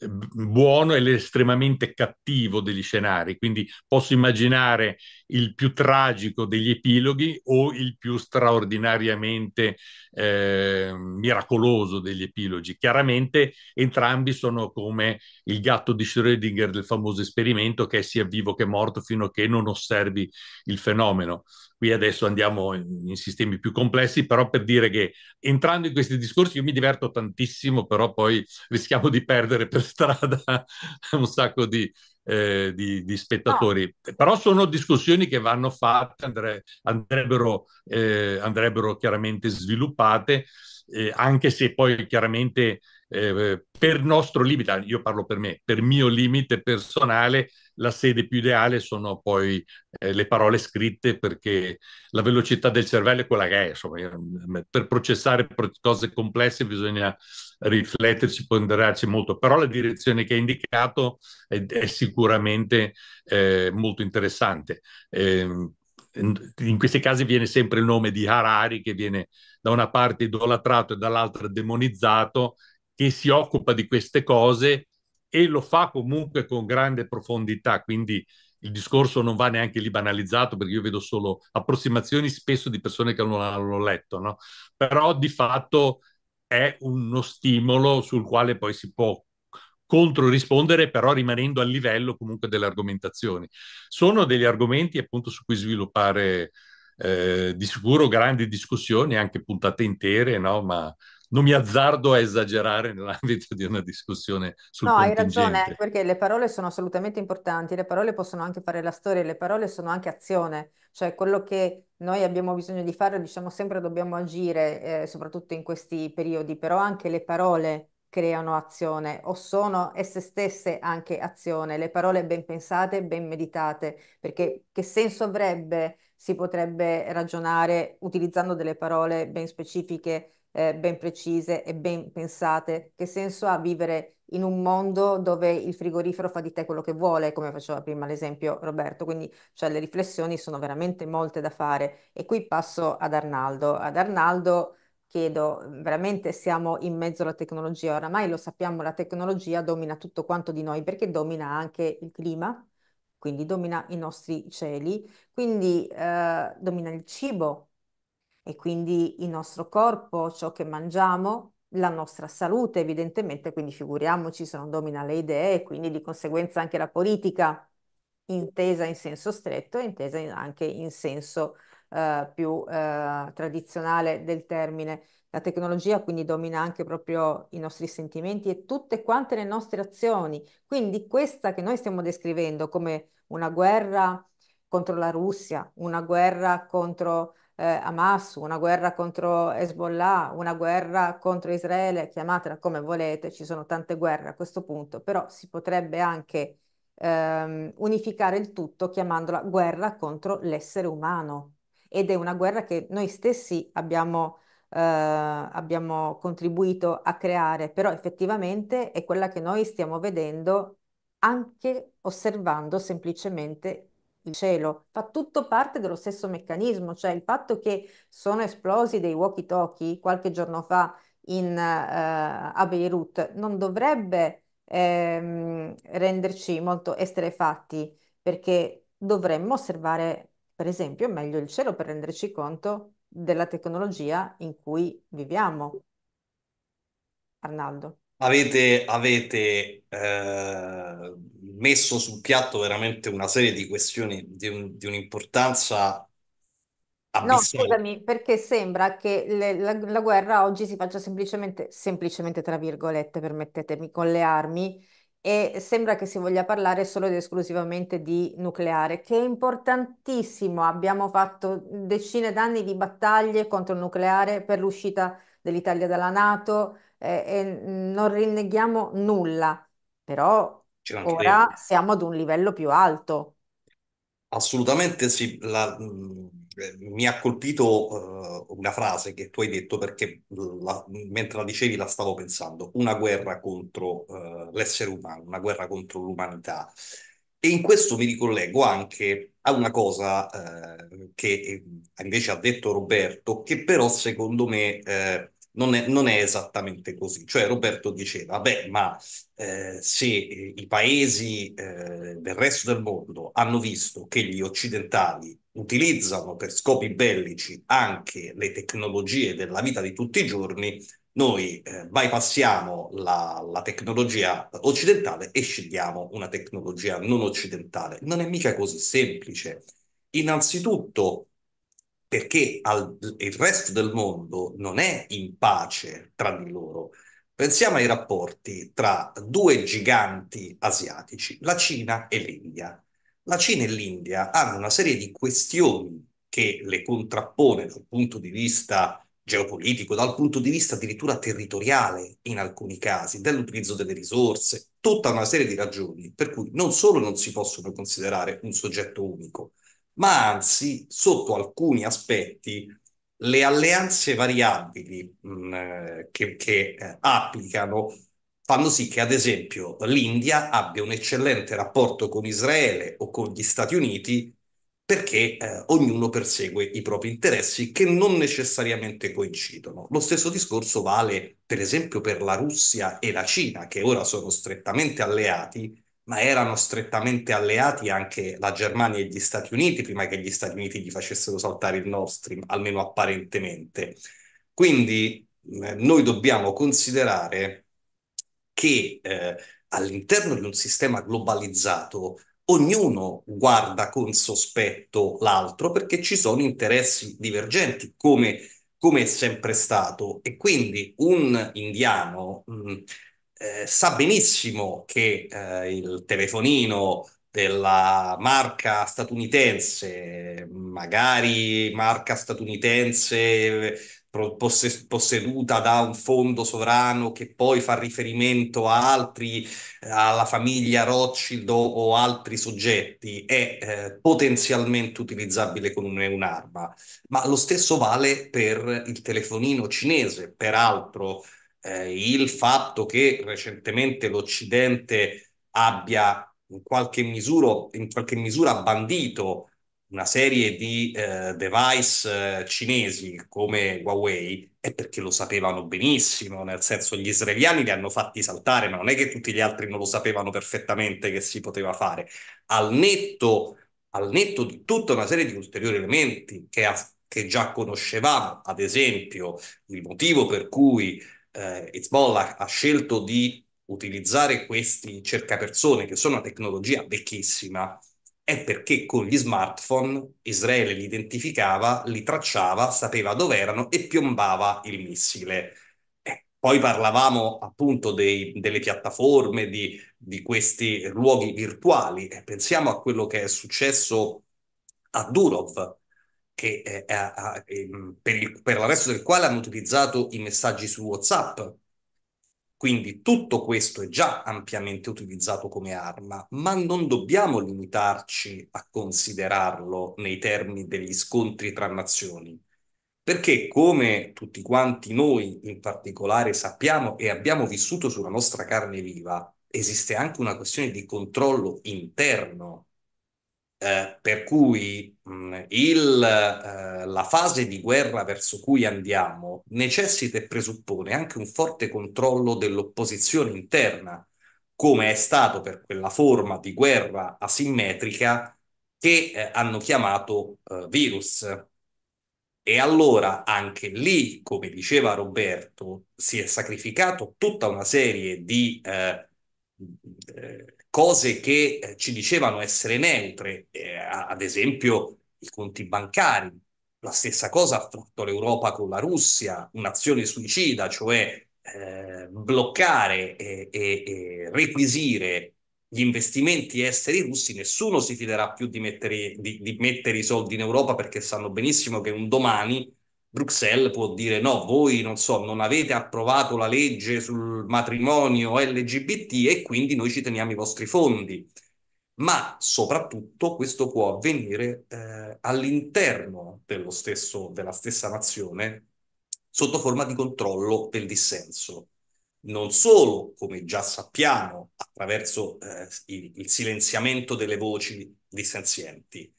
buono e l'estremamente cattivo degli scenari, quindi posso immaginare il più tragico degli epiloghi o il più straordinariamente eh, miracoloso degli epilogi. Chiaramente entrambi sono come il gatto di Schrödinger del famoso esperimento che è sia vivo che morto fino a che non osservi il fenomeno. Qui adesso andiamo in, in sistemi più complessi, però per dire che entrando in questi discorsi io mi diverto tantissimo, però poi rischiamo di perdere per strada un sacco di, eh, di, di spettatori. Ah. Però sono discussioni che vanno fatte, andre, andrebbero, eh, andrebbero, chiaramente sviluppate, eh, anche se poi chiaramente eh, eh, per nostro limite, ah, io parlo per me, per mio limite personale, la sede più ideale sono poi eh, le parole scritte perché la velocità del cervello è quella che è, insomma, mm, per processare cose complesse bisogna rifletterci, ponderarci molto, però la direzione che hai indicato è, è sicuramente eh, molto interessante. Eh, in questi casi viene sempre il nome di Harari che viene da una parte idolatrato e dall'altra demonizzato che si occupa di queste cose e lo fa comunque con grande profondità, quindi il discorso non va neanche lì banalizzato perché io vedo solo approssimazioni spesso di persone che non l'hanno letto, no? però di fatto è uno stimolo sul quale poi si può controrispondere, però rimanendo al livello comunque delle argomentazioni. Sono degli argomenti appunto su cui sviluppare eh, di sicuro grandi discussioni, anche puntate intere, no? ma non mi azzardo a esagerare nell'ambito di una discussione sul No, hai ragione, perché le parole sono assolutamente importanti, le parole possono anche fare la storia, le parole sono anche azione, cioè quello che noi abbiamo bisogno di fare, diciamo sempre dobbiamo agire, eh, soprattutto in questi periodi, però anche le parole creano azione o sono esse stesse anche azione, le parole ben pensate, ben meditate, perché che senso avrebbe si potrebbe ragionare utilizzando delle parole ben specifiche eh, ben precise e ben pensate. Che senso ha vivere in un mondo dove il frigorifero fa di te quello che vuole, come faceva prima l'esempio Roberto? Quindi cioè, le riflessioni sono veramente molte da fare. E qui passo ad Arnaldo. Ad Arnaldo chiedo, veramente siamo in mezzo alla tecnologia, oramai lo sappiamo, la tecnologia domina tutto quanto di noi perché domina anche il clima, quindi domina i nostri cieli, quindi eh, domina il cibo, e quindi il nostro corpo, ciò che mangiamo, la nostra salute evidentemente, quindi figuriamoci se non domina le idee e quindi di conseguenza anche la politica intesa in senso stretto e intesa anche in senso eh, più eh, tradizionale del termine. La tecnologia quindi domina anche proprio i nostri sentimenti e tutte quante le nostre azioni. Quindi questa che noi stiamo descrivendo come una guerra contro la Russia, una guerra contro eh, Hamas, una guerra contro Hezbollah, una guerra contro Israele, chiamatela come volete, ci sono tante guerre a questo punto, però si potrebbe anche ehm, unificare il tutto chiamandola guerra contro l'essere umano ed è una guerra che noi stessi abbiamo... Eh, abbiamo contribuito a creare, però effettivamente è quella che noi stiamo vedendo anche osservando semplicemente il cielo. Fa tutto parte dello stesso meccanismo, cioè il fatto che sono esplosi dei walkie-talkie qualche giorno fa in, uh, a Beirut non dovrebbe ehm, renderci molto esterefatti perché dovremmo osservare, per esempio, meglio il cielo per renderci conto della tecnologia in cui viviamo. Arnaldo avete, avete eh, messo sul piatto veramente una serie di questioni di, un, di un'importanza No, scusami, perché sembra che le- la, la guerra oggi si faccia semplicemente, semplicemente tra virgolette, permettetemi, con le armi e sembra che si voglia parlare solo ed esclusivamente di nucleare, che è importantissimo. Abbiamo fatto decine d'anni di battaglie contro il nucleare per l'uscita dell'Italia dalla NATO, eh, e non rinneghiamo nulla, però ora dei... siamo ad un livello più alto. Assolutamente sì, la, mi ha colpito uh, una frase che tu hai detto perché la, mentre la dicevi la stavo pensando, una guerra contro uh, l'essere umano, una guerra contro l'umanità. E in questo mi ricollego anche a una cosa uh, che invece ha detto Roberto, che però secondo me non è, non è, esattamente così. Cioè Roberto diceva, beh, ma eh, se eh, i paesi eh, del resto del mondo hanno visto che gli occidentali utilizzano per scopi bellici anche le tecnologie della vita di tutti i giorni, noi eh, bypassiamo la, la tecnologia occidentale e scegliamo una tecnologia non occidentale. Non è mica così semplice. Innanzitutto perché al, il resto del mondo non è in pace tra di loro. Pensiamo ai rapporti tra due giganti asiatici, la Cina e l'India. La Cina e l'India hanno una serie di questioni che le contrappone dal punto di vista geopolitico, dal punto di vista addirittura territoriale in alcuni casi, dell'utilizzo delle risorse, tutta una serie di ragioni per cui non solo non si possono considerare un soggetto unico, ma anzi, sotto alcuni aspetti, le alleanze variabili mh, mm, eh, che, che eh, applicano fanno sì che, ad esempio, l'India abbia un eccellente rapporto con Israele o con gli Stati Uniti perché eh, ognuno persegue i propri interessi che non necessariamente coincidono. Lo stesso discorso vale, per esempio, per la Russia e la Cina, che ora sono strettamente alleati ma erano strettamente alleati anche la Germania e gli Stati Uniti prima che gli Stati Uniti gli facessero saltare il Nord Stream, almeno apparentemente. Quindi eh, noi dobbiamo considerare che eh, all'interno di un sistema globalizzato ognuno guarda con sospetto l'altro perché ci sono interessi divergenti, come, come è sempre stato. E quindi un indiano... Mh, mm, eh, sa benissimo che eh, il telefonino della marca statunitense, magari marca statunitense posseduta da un fondo sovrano che poi fa riferimento a altri, alla famiglia Rothschild o altri soggetti, è eh, potenzialmente utilizzabile con un'arma. Ma lo stesso vale per il telefonino cinese, peraltro eh, il fatto che recentemente l'Occidente abbia in qualche, misura, in qualche misura bandito una serie di eh, device eh, cinesi come Huawei è perché lo sapevano benissimo, nel senso gli israeliani li hanno fatti saltare, ma non è che tutti gli altri non lo sapevano perfettamente che si poteva fare. Al netto, al netto di tutta una serie di ulteriori elementi che, che già conoscevamo, ad esempio il motivo per cui eh, Hezbollah ha scelto di utilizzare questi cercapersone, che sono una tecnologia vecchissima, è perché con gli smartphone Israele li identificava, li tracciava, sapeva dove erano e piombava il missile. Eh, poi parlavamo appunto dei, delle piattaforme, di, di, questi luoghi virtuali. Eh, pensiamo a quello che è successo a Durov, che eh, eh ha, ehm, per, il, per l'arresto del quale hanno utilizzato i messaggi su WhatsApp. Quindi tutto questo è già ampiamente utilizzato come arma, ma non dobbiamo limitarci a considerarlo nei termini degli scontri tra nazioni, perché come tutti quanti noi in particolare sappiamo e abbiamo vissuto sulla nostra carne viva, esiste anche una questione di controllo interno eh, per cui mh, il, eh, la fase di guerra verso cui andiamo necessita e presuppone anche un forte controllo dell'opposizione interna, come è stato per quella forma di guerra asimmetrica che eh, hanno chiamato eh, virus. E allora anche lì, come diceva Roberto, si è sacrificato tutta una serie di eh, cose che eh, ci dicevano essere neutre, eh, ad esempio i conti bancari. La stessa cosa ha fatto l'Europa con la Russia, un'azione suicida, cioè eh, bloccare e, e, e, requisire gli investimenti esteri russi, nessuno si fiderà più di mettere, di, di mettere, i soldi in Europa perché sanno benissimo che un domani Bruxelles può dire no, voi non so, non avete approvato la legge sul matrimonio LGBT e quindi noi ci teniamo i vostri fondi. Ma soprattutto questo può avvenire eh, all'interno stesso, della stessa nazione sotto forma di controllo del dissenso. Non solo, come già sappiamo, attraverso eh, il, il silenziamento delle voci dissenzienti,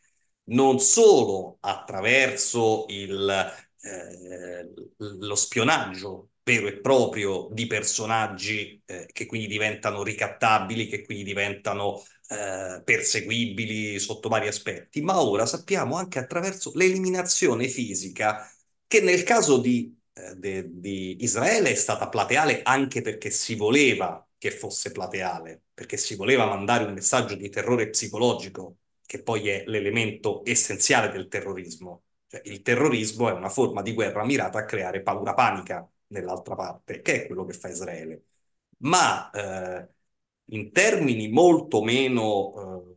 non solo attraverso il eh, lo spionaggio vero e proprio di personaggi eh, che quindi diventano ricattabili, che quindi diventano eh, perseguibili sotto vari aspetti, ma ora sappiamo anche attraverso l'eliminazione fisica, che nel caso di, eh, de, di Israele è stata plateale anche perché si voleva che fosse plateale, perché si voleva mandare un messaggio di terrore psicologico, che poi è l'elemento essenziale del terrorismo cioè, il terrorismo è una forma di guerra mirata a creare paura panica nell'altra parte, che è quello che fa Israele. Ma eh, in termini molto meno, eh,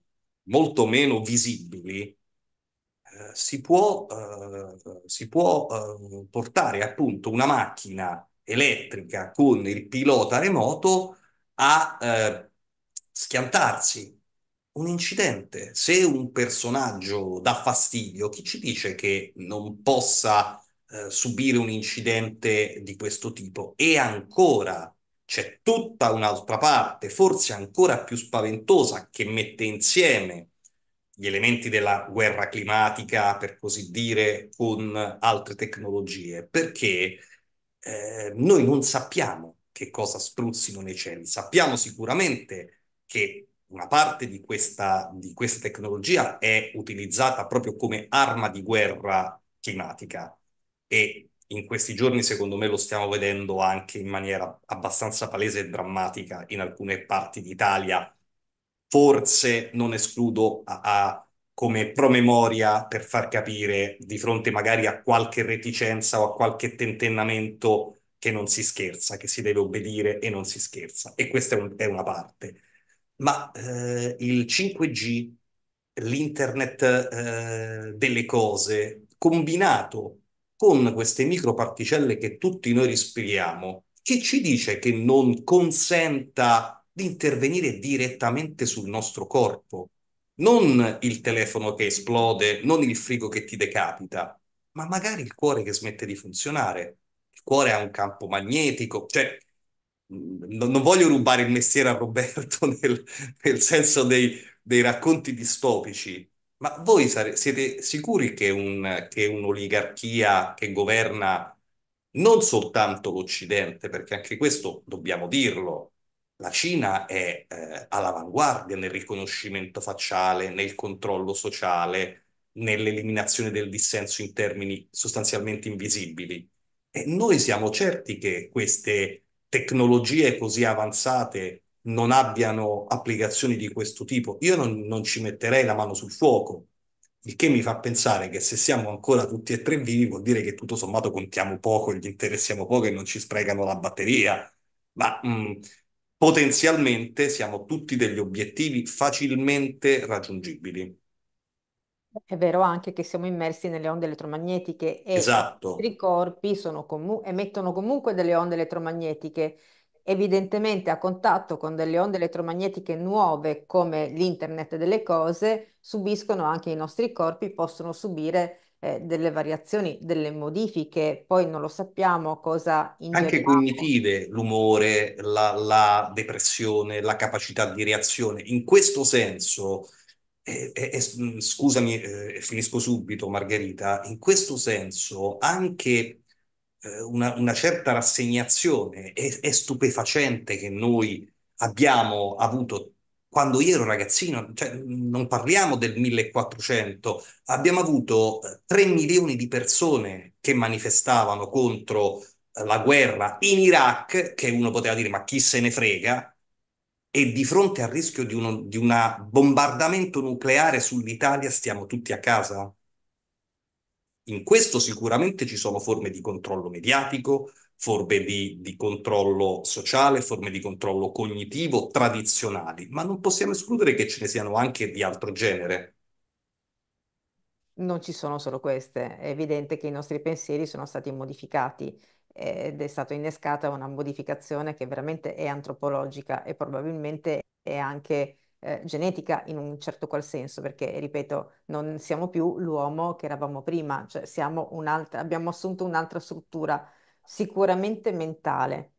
molto meno visibili, eh, si può, eh, si può eh, portare appunto una macchina elettrica con il pilota remoto a eh, schiantarsi un incidente. Se un personaggio dà fastidio, chi ci dice che non possa eh, subire un incidente di questo tipo? E ancora c'è tutta un'altra parte, forse ancora più spaventosa, che mette insieme gli elementi della guerra climatica, per così dire, con altre tecnologie, perché eh, noi non sappiamo che cosa spruzzino nei cieli. Sappiamo sicuramente che una parte di questa, di questa tecnologia è utilizzata proprio come arma di guerra climatica e in questi giorni secondo me lo stiamo vedendo anche in maniera abbastanza palese e drammatica in alcune parti d'Italia. Forse non escludo a, a, come promemoria per far capire di fronte magari a qualche reticenza o a qualche tentennamento che non si scherza, che si deve obbedire e non si scherza. E questa è, un, è una parte ma eh, il 5G, l'internet eh, delle cose, combinato con queste microparticelle che tutti noi respiriamo, che ci dice che non consenta di intervenire direttamente sul nostro corpo? Non il telefono che esplode, non il frigo che ti decapita, ma magari il cuore che smette di funzionare. Il cuore ha un campo magnetico, cioè non, non voglio rubare il mestiere a Roberto nel, nel senso dei, dei, racconti distopici, ma voi sare, siete sicuri che, un, che un'oligarchia che governa non soltanto l'Occidente, perché anche questo dobbiamo dirlo, la Cina è eh, all'avanguardia nel riconoscimento facciale, nel controllo sociale, nell'eliminazione del dissenso in termini sostanzialmente invisibili. E noi siamo certi che queste tecnologie così avanzate non abbiano applicazioni di questo tipo, io non, non, ci metterei la mano sul fuoco, il che mi fa pensare che se siamo ancora tutti e tre vivi vuol dire che tutto sommato contiamo poco, gli interessiamo poco e non ci sprecano la batteria, ma mh, mm, potenzialmente siamo tutti degli obiettivi facilmente raggiungibili. È vero anche che siamo immersi nelle onde elettromagnetiche e esatto. i Esatto. nostri corpi sono comu- emettono comunque delle onde elettromagnetiche. Evidentemente a contatto con delle onde elettromagnetiche nuove come l'internet delle cose, subiscono anche i nostri corpi, possono subire eh, delle variazioni, delle modifiche, poi non lo sappiamo cosa Anche ingeriamo. cognitive, l'umore, la, la depressione, la capacità di reazione. In questo senso. E, e, e, mm, scusami, eh, finisco subito, Margherita. In questo senso, anche eh, una, una, certa rassegnazione è, è, stupefacente che noi abbiamo avuto quando io ero ragazzino, cioè, mm, non parliamo del 1400, abbiamo avuto 3 eh, milioni di persone che manifestavano contro eh, la guerra in Iraq, che uno poteva dire ma chi se ne frega, e di fronte al rischio di, uno, di un bombardamento nucleare sull'Italia stiamo tutti a casa? In questo sicuramente ci sono forme di controllo mediatico, forme di, di, controllo sociale, forme di controllo cognitivo tradizionali, ma non possiamo escludere che ce ne siano anche di altro genere. Non ci sono solo queste, è evidente che i nostri pensieri sono stati modificati ed è stata innescata una modificazione che veramente è antropologica e probabilmente è anche eh, genetica in un certo qual senso, perché, ripeto, non siamo più l'uomo che eravamo prima, cioè abbiamo assunto un'altra struttura sicuramente mentale,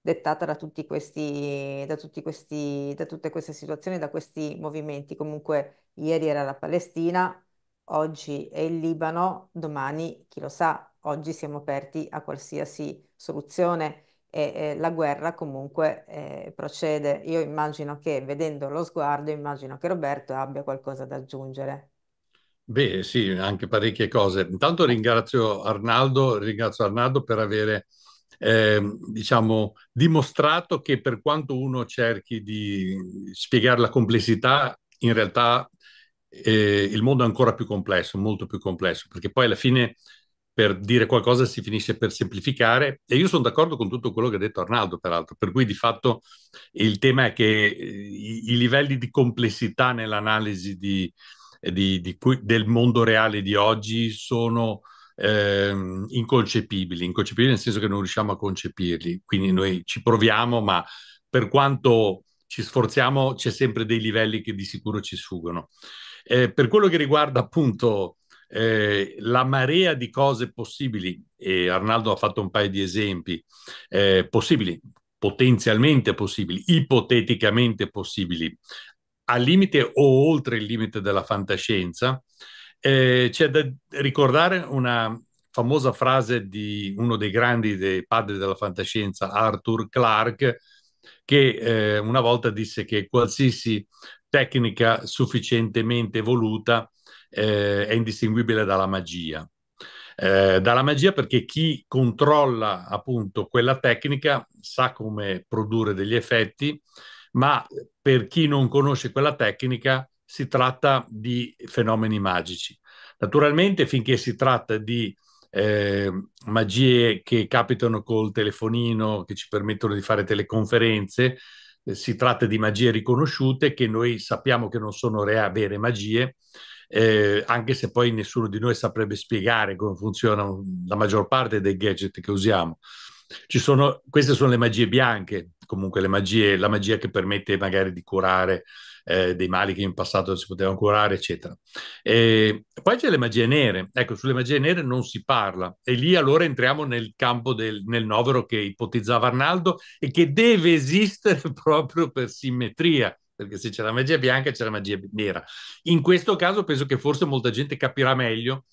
dettata da, tutti questi, da, tutti questi, da tutte queste situazioni, da questi movimenti. Comunque, ieri era la Palestina, oggi è il Libano, domani chi lo sa, oggi siamo aperti a qualsiasi soluzione e, e la guerra comunque eh, procede. Io immagino che vedendo lo sguardo, immagino che Roberto abbia qualcosa da aggiungere. Beh, sì, anche parecchie cose. Intanto ringrazio Arnaldo, ringrazio Arnaldo per aver eh, diciamo, dimostrato che per quanto uno cerchi di spiegare la complessità, in realtà eh, il mondo è ancora più complesso, molto più complesso, perché poi alla fine per dire qualcosa si finisce per semplificare e io sono d'accordo con tutto quello che ha detto Arnaldo, peraltro, per cui di fatto il tema è che eh, i, i livelli di complessità nell'analisi di, eh, di, di cui, del mondo reale di oggi sono ehm, inconcepibili, inconcepibili nel senso che non riusciamo a concepirli, quindi noi ci proviamo, ma per quanto ci sforziamo c'è sempre dei livelli che di sicuro ci sfuggono. Eh, per quello che riguarda appunto eh, la marea di cose possibili, e Arnaldo ha fatto un paio di esempi, eh, possibili, potenzialmente possibili, ipoteticamente possibili, al limite o oltre il limite della fantascienza, eh, c'è da ricordare una famosa frase di uno dei grandi dei padri della fantascienza, Arthur Clarke, che eh, una volta disse che qualsiasi tecnica sufficientemente evoluta eh, è indistinguibile dalla magia. Eh, dalla magia perché chi controlla appunto quella tecnica sa come produrre degli effetti, ma per chi non conosce quella tecnica si tratta di fenomeni magici. Naturalmente finché si tratta di eh, magie che capitano col telefonino, che ci permettono di fare teleconferenze, eh, si tratta di magie riconosciute che noi sappiamo che non sono rea- vere magie, eh, anche se poi nessuno di noi saprebbe spiegare come funziona la maggior parte dei gadget che usiamo. Sono, queste sono le magie bianche, comunque magie, la magia che permette magari di curare eh, dei mali che in passato non si potevano curare, eccetera. E eh, poi c'è le magie nere, ecco, sulle magie nere non si parla e lì allora entriamo nel campo del nel novero che ipotizzava Arnaldo e che deve esistere proprio per simmetria perché se c'è la magia bianca c'è la magia nera. In questo caso penso che forse molta gente capirà meglio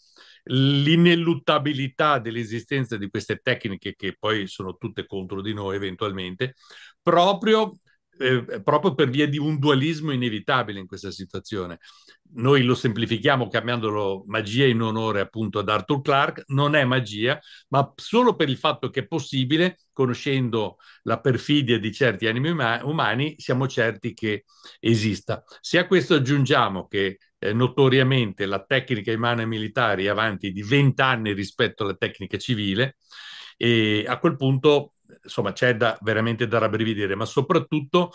l'ineluttabilità dell'esistenza di queste tecniche che poi sono tutte contro di noi eventualmente, proprio eh, eh, proprio per via di un dualismo inevitabile in questa situazione. Noi lo semplifichiamo cambiandolo magia in onore appunto ad Arthur Clarke, non è magia, ma solo per il fatto che è possibile, conoscendo la perfidia di certi animi umani, siamo certi che esista. Se a questo aggiungiamo che eh, notoriamente la tecnica in mano ai militari è avanti di 20 anni rispetto alla tecnica civile, e a quel punto insomma c'è da, veramente da rabbrividire, ma soprattutto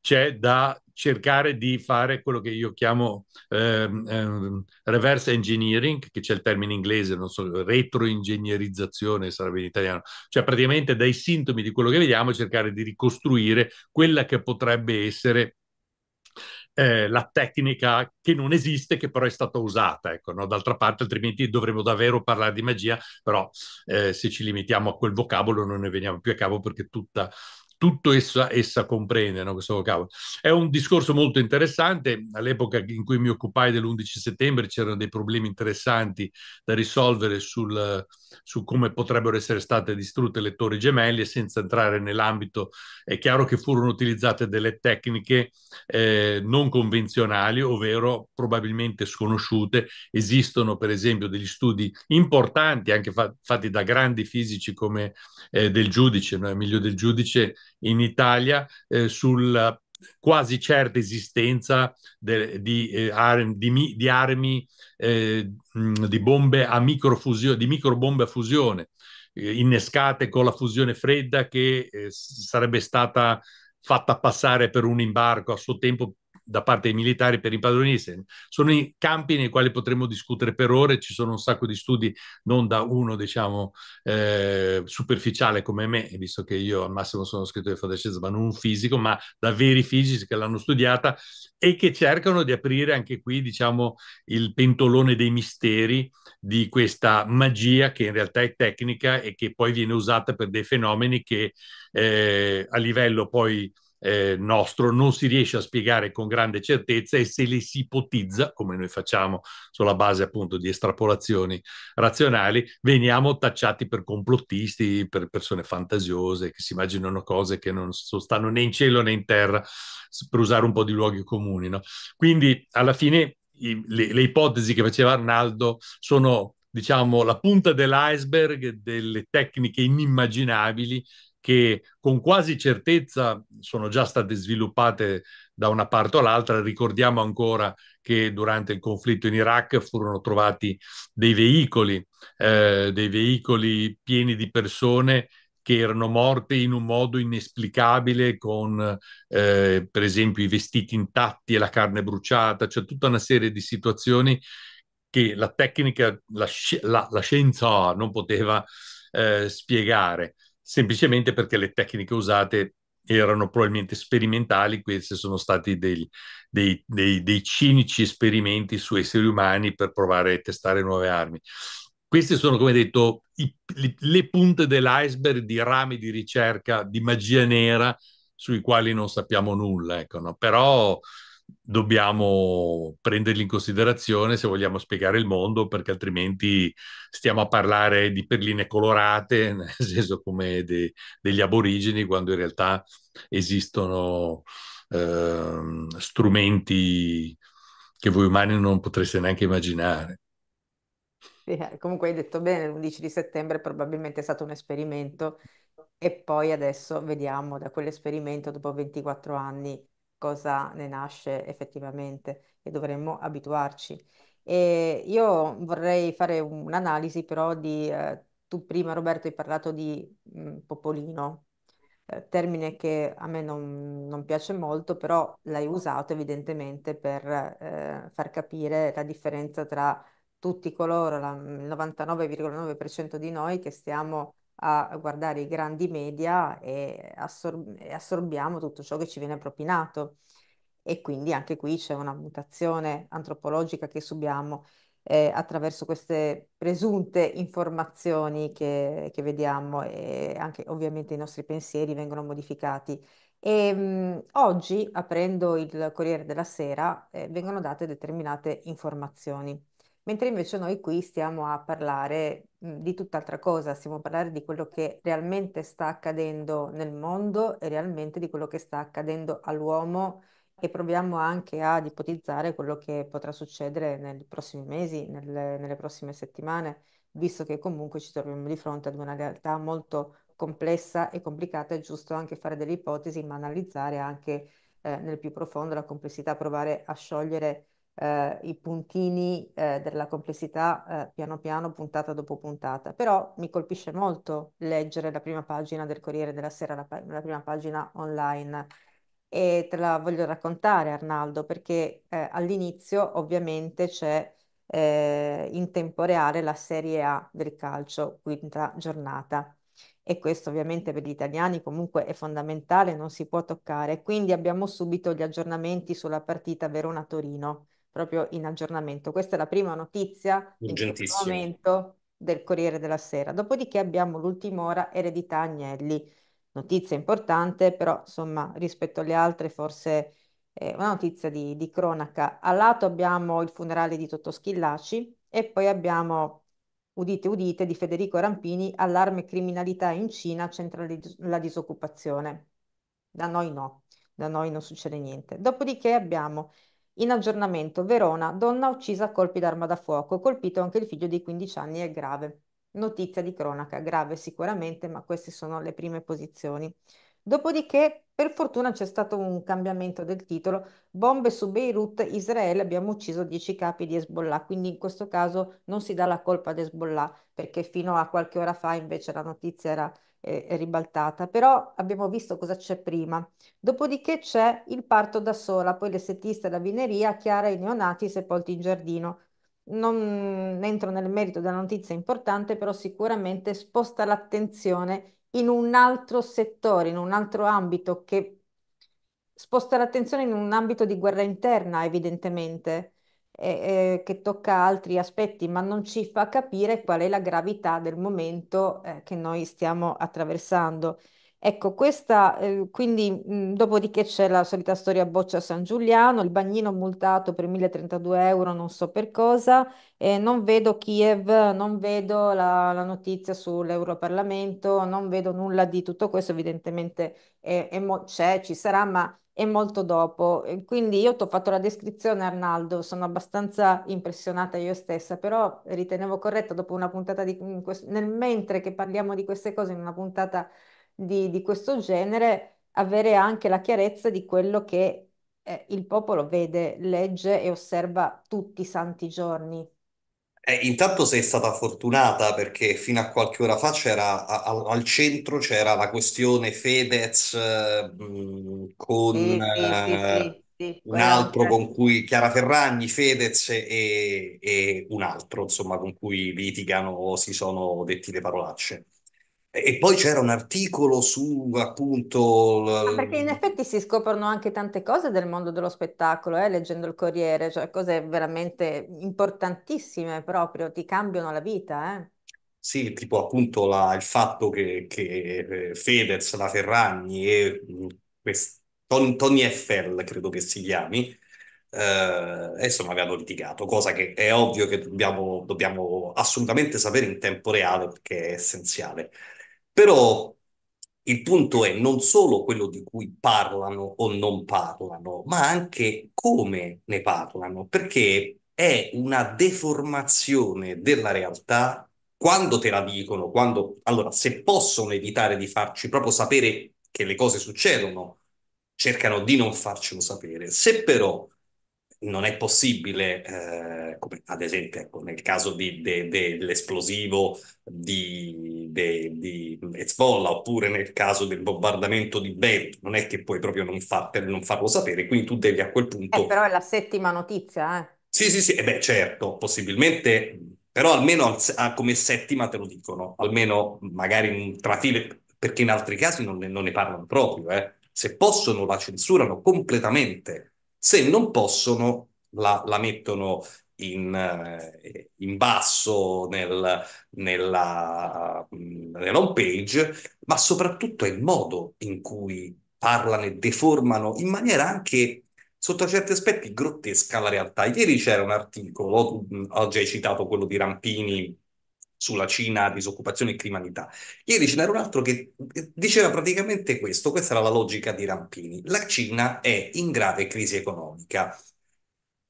c'è da cercare di fare quello che io chiamo eh, eh, reverse engineering, che c'è il termine inglese, non so, retroingegnerizzazione sarebbe in italiano, cioè praticamente dai sintomi di quello che vediamo cercare di ricostruire quella che potrebbe essere eh, la tecnica che non esiste, che però è stata usata. Ecco, no? D'altra parte, altrimenti dovremmo davvero parlare di magia, però eh, se ci limitiamo a quel vocabolo non ne veniamo più a capo perché tutta tutto essa, essa comprende no? questo vocabolo. È un discorso molto interessante. All'epoca in cui mi occupai dell'11 settembre c'erano dei problemi interessanti da risolvere sul, su come potrebbero essere state distrutte le torri gemelle senza entrare nell'ambito. È chiaro che furono utilizzate delle tecniche eh, non convenzionali, ovvero probabilmente sconosciute. Esistono per esempio degli studi importanti anche fa- fatti da grandi fisici come eh, del giudice, no? Emilio del giudice, in Italia eh, sulla quasi certa esistenza de, di, eh, armi, di, di, armi, eh, di bombe a microfusione, di microbombe a fusione, eh, innescate con la fusione fredda che eh, sarebbe stata fatta passare per un imbarco a suo tempo da parte dei militari per impadronirsi. Sono i campi nei quali potremmo discutere per ore, ci sono un sacco di studi, non da uno diciamo eh, superficiale come me, visto che io al massimo sono scritto di fantascienza, ma non un fisico, ma da veri fisici che l'hanno studiata e che cercano di aprire anche qui diciamo il pentolone dei misteri di questa magia che in realtà è tecnica e che poi viene usata per dei fenomeni che eh, a livello poi eh, nostro non si riesce a spiegare con grande certezza e se le si ipotizza, come noi facciamo sulla base appunto di estrapolazioni razionali, veniamo tacciati per complottisti, per persone fantasiose che si immaginano cose che non stanno né in cielo né in terra, per usare un po' di luoghi comuni. No? Quindi alla fine i, le, le ipotesi che faceva Arnaldo sono diciamo la punta dell'iceberg delle tecniche inimmaginabili che con quasi certezza sono già state sviluppate da una parte o l'altra. Ricordiamo ancora che durante il conflitto in Iraq furono trovati dei veicoli, eh, dei veicoli pieni di persone che erano morte in un modo inesplicabile, con eh, per esempio i vestiti intatti e la carne bruciata, cioè tutta una serie di situazioni che la tecnica, la, la, la scienza non poteva eh, spiegare semplicemente perché le tecniche usate erano probabilmente sperimentali, questi sono stati dei, dei, dei, dei cinici esperimenti su esseri umani per provare a testare nuove armi. Queste sono, come detto, i, le punte dell'iceberg di rami di ricerca, di magia nera, sui quali non sappiamo nulla, ecco, no? però dobbiamo prenderli in considerazione se vogliamo spiegare il mondo, perché altrimenti stiamo a parlare di perline colorate, nel senso come de- degli aborigeni, quando in realtà esistono eh, strumenti che voi umani non potreste neanche immaginare. Eh, comunque hai detto bene, l'11 di settembre probabilmente è stato un esperimento e poi adesso vediamo da quell'esperimento dopo 24 anni cosa ne nasce effettivamente e dovremmo abituarci. E io vorrei fare un'analisi però di, eh, tu prima Roberto hai parlato di mh, mm, popolino, eh, termine che a me non, non, piace molto, però l'hai usato evidentemente per eh, far capire la differenza tra tutti coloro, la, il 99,9% di noi che stiamo a guardare i grandi media e, assor- assorbiamo tutto ciò che ci viene propinato. E quindi anche qui c'è una mutazione antropologica che subiamo eh, attraverso queste presunte informazioni che, che, vediamo e anche ovviamente i nostri pensieri vengono modificati. E, mh, oggi, aprendo il Corriere della Sera, eh, vengono date determinate informazioni, mentre invece noi qui stiamo a parlare Mhmm, di tutt'altra cosa, stiamo a parlare di quello che realmente sta accadendo nel mondo e realmente di quello che sta accadendo all'uomo e proviamo anche ad ipotizzare quello che potrà succedere nei prossimi mesi, nelle, nelle prossime settimane, visto che comunque ci troviamo di fronte ad una realtà molto complessa e complicata, è giusto anche fare delle ipotesi, ma analizzare anche eh, nel più profondo la complessità, provare a sciogliere eh, i puntini eh, della complessità eh, piano piano, puntata dopo puntata. Però mi colpisce molto leggere la prima pagina del Corriere della Sera, la, pa- la prima pagina online. E te la voglio raccontare, Arnaldo, perché eh, all'inizio ovviamente c'è eh, in tempo reale la Serie A del calcio, quinta giornata e questo ovviamente per gli italiani comunque è fondamentale, non si può toccare. Quindi abbiamo subito gli aggiornamenti sulla partita Verona-Torino proprio in aggiornamento. Questa è la prima notizia in momento del Corriere della Sera. Dopodiché abbiamo l'ultima ora eredità Agnelli, notizia importante, però insomma rispetto alle altre forse eh, una notizia di, di, cronaca. A lato abbiamo il funerale di Totto Schillaci e poi abbiamo, udite udite, di Federico Rampini, allarme criminalità in Cina, centra la disoccupazione. Da noi no, da noi non succede niente. Dopodiché abbiamo in aggiornamento, Verona, donna uccisa a colpi d'arma da fuoco, colpito anche il figlio di 15 anni è grave. Notizia di cronaca, grave sicuramente, ma queste sono le prime posizioni. Dopodiché, per fortuna c'è stato un cambiamento del titolo, bombe su Beirut, Israele, abbiamo ucciso 10 capi di Hezbollah, quindi in questo caso non si dà la colpa ad Hezbollah, perché fino a qualche ora fa invece la notizia era eh, ribaltata, però abbiamo visto cosa c'è prima. Dopodiché c'è il parto da sola, poi le settiste, la vineria, Chiara e i neonati sepolti in giardino. Non entro nel merito della notizia importante, però sicuramente sposta l'attenzione in un altro settore, in un altro ambito che sposta l'attenzione in un ambito di guerra interna, evidentemente eh, che tocca altri aspetti, ma non ci fa capire qual è la gravità del momento eh, che noi stiamo attraversando. Ecco, questa, eh, quindi, mh, mm, dopodiché c'è la solita storia a Boccia San Giuliano, il bagnino multato per 1032 euro, non so per cosa, eh, non vedo Kiev, non vedo la, la, notizia sull'Europarlamento, non vedo nulla di tutto questo, evidentemente eh, c'è, ci sarà, ma molto dopo. Quindi io ti ho fatto la descrizione, Arnaldo, sono abbastanza impressionata io stessa, però ritenevo corretto dopo una puntata di... questo, nel mentre che parliamo di queste cose in una puntata di, di questo genere, avere anche la chiarezza di quello che eh, il popolo vede, legge e osserva tutti i santi giorni. Eh, intanto sei stata fortunata perché fino a qualche ora fa c'era a, al centro c'era la questione Fedez eh, con Sì, sì, sì, eh, sì, un altro con cui Chiara Ferragni, Fedez e, e un altro, insomma, con cui litigano o si sono detti le parolacce. E poi c'era un articolo su appunto. Ma Perché in effetti si scoprono anche tante cose del mondo dello spettacolo, eh, leggendo il Corriere, cioè cose veramente importantissime proprio, ti cambiano la vita. Eh. Sì, tipo appunto la, il fatto che, che, eh, Fedez, la Ferragni e mm, quest, Ton, Tony FL, credo che si chiami, eh, insomma avevano litigato, cosa che è ovvio che dobbiamo, dobbiamo assolutamente sapere in tempo reale perché è essenziale. Però il punto è non solo quello di cui parlano o non parlano, ma anche come ne parlano, perché è una deformazione della realtà quando te la dicono, quando allora se possono evitare di farci proprio sapere che le cose succedono, cercano di non farcelo sapere. Se però non è possibile, eh, come ad esempio ecco, nel caso di, de, de, dell'esplosivo de, di Hezbollah oppure nel caso del bombardamento di Beirut, non è che puoi proprio non, far, non, farlo sapere, quindi tu devi a quel punto... Eh, però è la settima notizia, eh? Sì, sì, sì, e eh beh, certo, possibilmente, però almeno al, a, ah, come settima te lo dicono, almeno magari tra trafile, perché in altri casi non ne, non ne parlano proprio, eh. Se possono la censurano completamente, se non possono la, la mettono in, eh, in basso nel, nella, mm, nella home page, ma soprattutto è il modo in cui parlano e deformano in maniera anche sotto certi aspetti grottesca la realtà. Ieri c'era un articolo, mm, oggi hai citato quello di Rampini sulla Cina, disoccupazione e criminalità. Ieri c'era un altro che eh, diceva praticamente questo, questa era la logica di Rampini. La Cina è in grave crisi economica.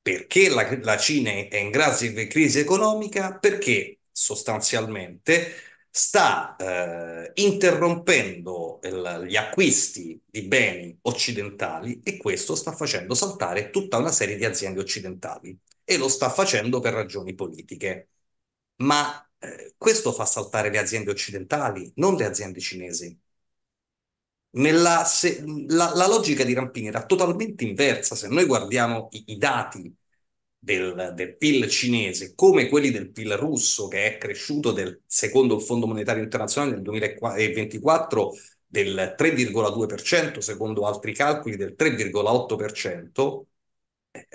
Perché la, la Cina è in grave crisi economica? Perché sostanzialmente sta eh, interrompendo il, gli acquisti di beni occidentali e questo sta facendo saltare tutta una serie di aziende occidentali e lo sta facendo per ragioni politiche. Ma eh, questo fa saltare le aziende occidentali, non le aziende cinesi. Nella, se, la, la, logica di Rampini era totalmente inversa. Se noi guardiamo i, i dati del, del, PIL cinese come quelli del PIL russo, che è cresciuto del, secondo il Fondo Monetario Internazionale nel 2024 del 3,2%, secondo altri calcoli del 3,8%, eh,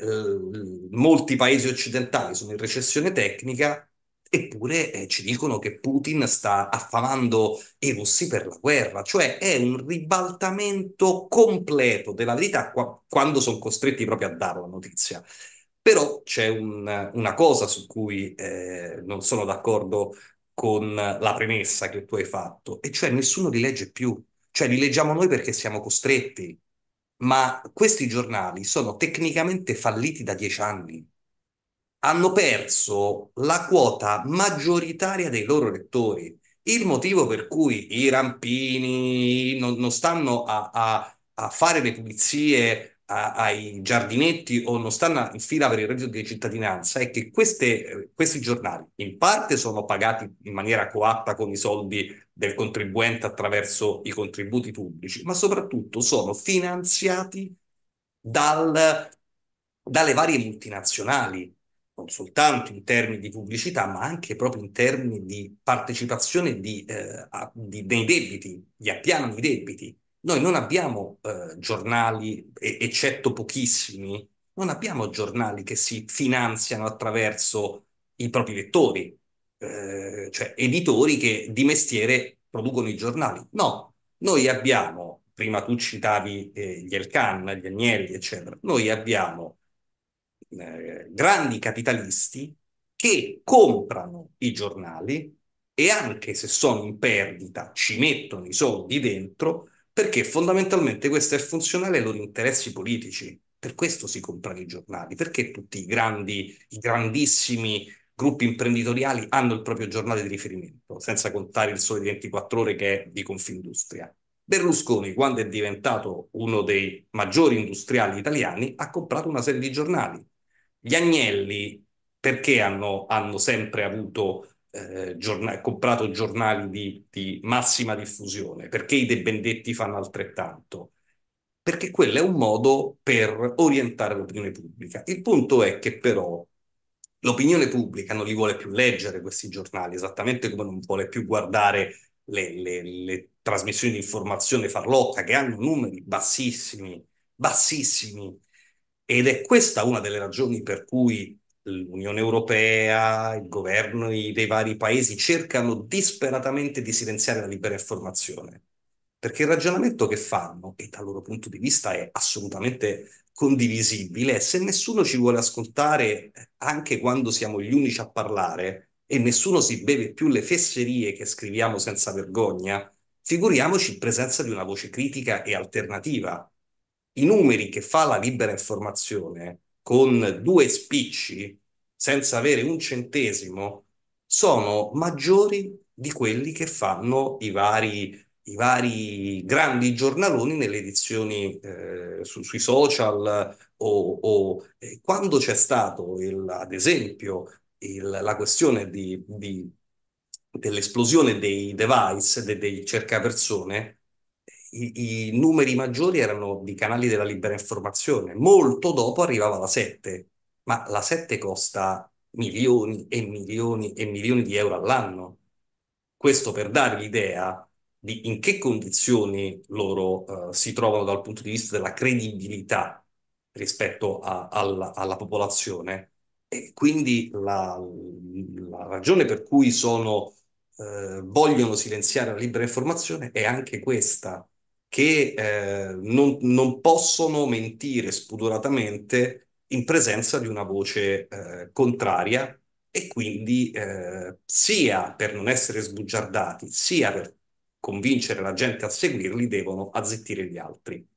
molti paesi occidentali sono in recessione tecnica Eppure eh, ci dicono che Putin sta affamando i russi per la guerra, cioè è un ribaltamento completo della verità qua, quando sono costretti proprio a dare la notizia. Però c'è un, una cosa su cui eh, non sono d'accordo con la premessa che tu hai fatto, e cioè nessuno li legge più, cioè li leggiamo noi perché siamo costretti, ma questi giornali sono tecnicamente falliti da dieci anni hanno perso la quota maggioritaria dei loro lettori. Il motivo per cui i rampini non, non stanno a, a, a, fare le pulizie a, ai giardinetti o non stanno in fila per il reddito di cittadinanza è che queste, questi giornali in parte sono pagati in maniera coatta con i soldi del contribuente attraverso i contributi pubblici, ma soprattutto sono finanziati dal, dalle varie multinazionali non soltanto in termini di pubblicità, ma anche proprio in termini di partecipazione di, eh, a, di, dei debiti, gli appianano i debiti. Noi non abbiamo eh, giornali, e, eccetto pochissimi, non abbiamo giornali che si finanziano attraverso i propri lettori, eh, cioè editori che di mestiere producono i giornali. No, noi abbiamo, prima tu citavi eh, gli Elkan, gli Agnelli, eccetera, noi abbiamo eh, grandi capitalisti che comprano i giornali e anche se sono in perdita ci mettono i soldi dentro perché fondamentalmente questo è funzionale ai loro interessi politici. Per questo si comprano i giornali, perché tutti i grandi, i grandissimi gruppi imprenditoriali hanno il proprio giornale di riferimento, senza contare il Sole 24 Ore che è di Confindustria. Berlusconi, quando è diventato uno dei maggiori industriali italiani, ha comprato una serie di giornali gli agnelli perché hanno, hanno sempre avuto, eh, giornali, comprato giornali di, di massima diffusione? Perché i De Bendetti fanno altrettanto? Perché quello è un modo per orientare l'opinione pubblica. Il punto è che però l'opinione pubblica non li vuole più leggere questi giornali, esattamente come non vuole più guardare le, le, le trasmissioni di informazione farlocca che hanno numeri bassissimi, bassissimi. Ed è questa una delle ragioni per cui l'Unione Europea, il governo dei vari paesi cercano disperatamente di silenziare la libera informazione. Perché il ragionamento che fanno, e dal loro punto di vista è assolutamente condivisibile, è se nessuno ci vuole ascoltare anche quando siamo gli unici a parlare e nessuno si beve più le fesserie che scriviamo senza vergogna, figuriamoci in presenza di una voce critica e alternativa i numeri che fa la libera informazione con due spicci, senza avere un centesimo, sono maggiori di quelli che fanno i vari, i vari grandi giornaloni nelle edizioni eh, su, sui social o, o eh, quando c'è stato, il, ad esempio, il, la questione di, di, dell'esplosione dei device, de, dei cercapersone, i, i, numeri maggiori erano di canali della libera informazione, molto dopo arrivava la 7, ma la 7 costa milioni e milioni e milioni di euro all'anno. Questo per dare l'idea di in che condizioni loro eh, si trovano dal punto di vista della credibilità rispetto a, alla, alla, popolazione. E quindi la, la ragione per cui sono, eh, vogliono silenziare la libera informazione è anche questa, che eh, non, non, possono mentire spudoratamente in presenza di una voce eh, contraria e quindi eh, sia per non essere sbugiardati, sia per convincere la gente a seguirli, devono azzittire gli altri.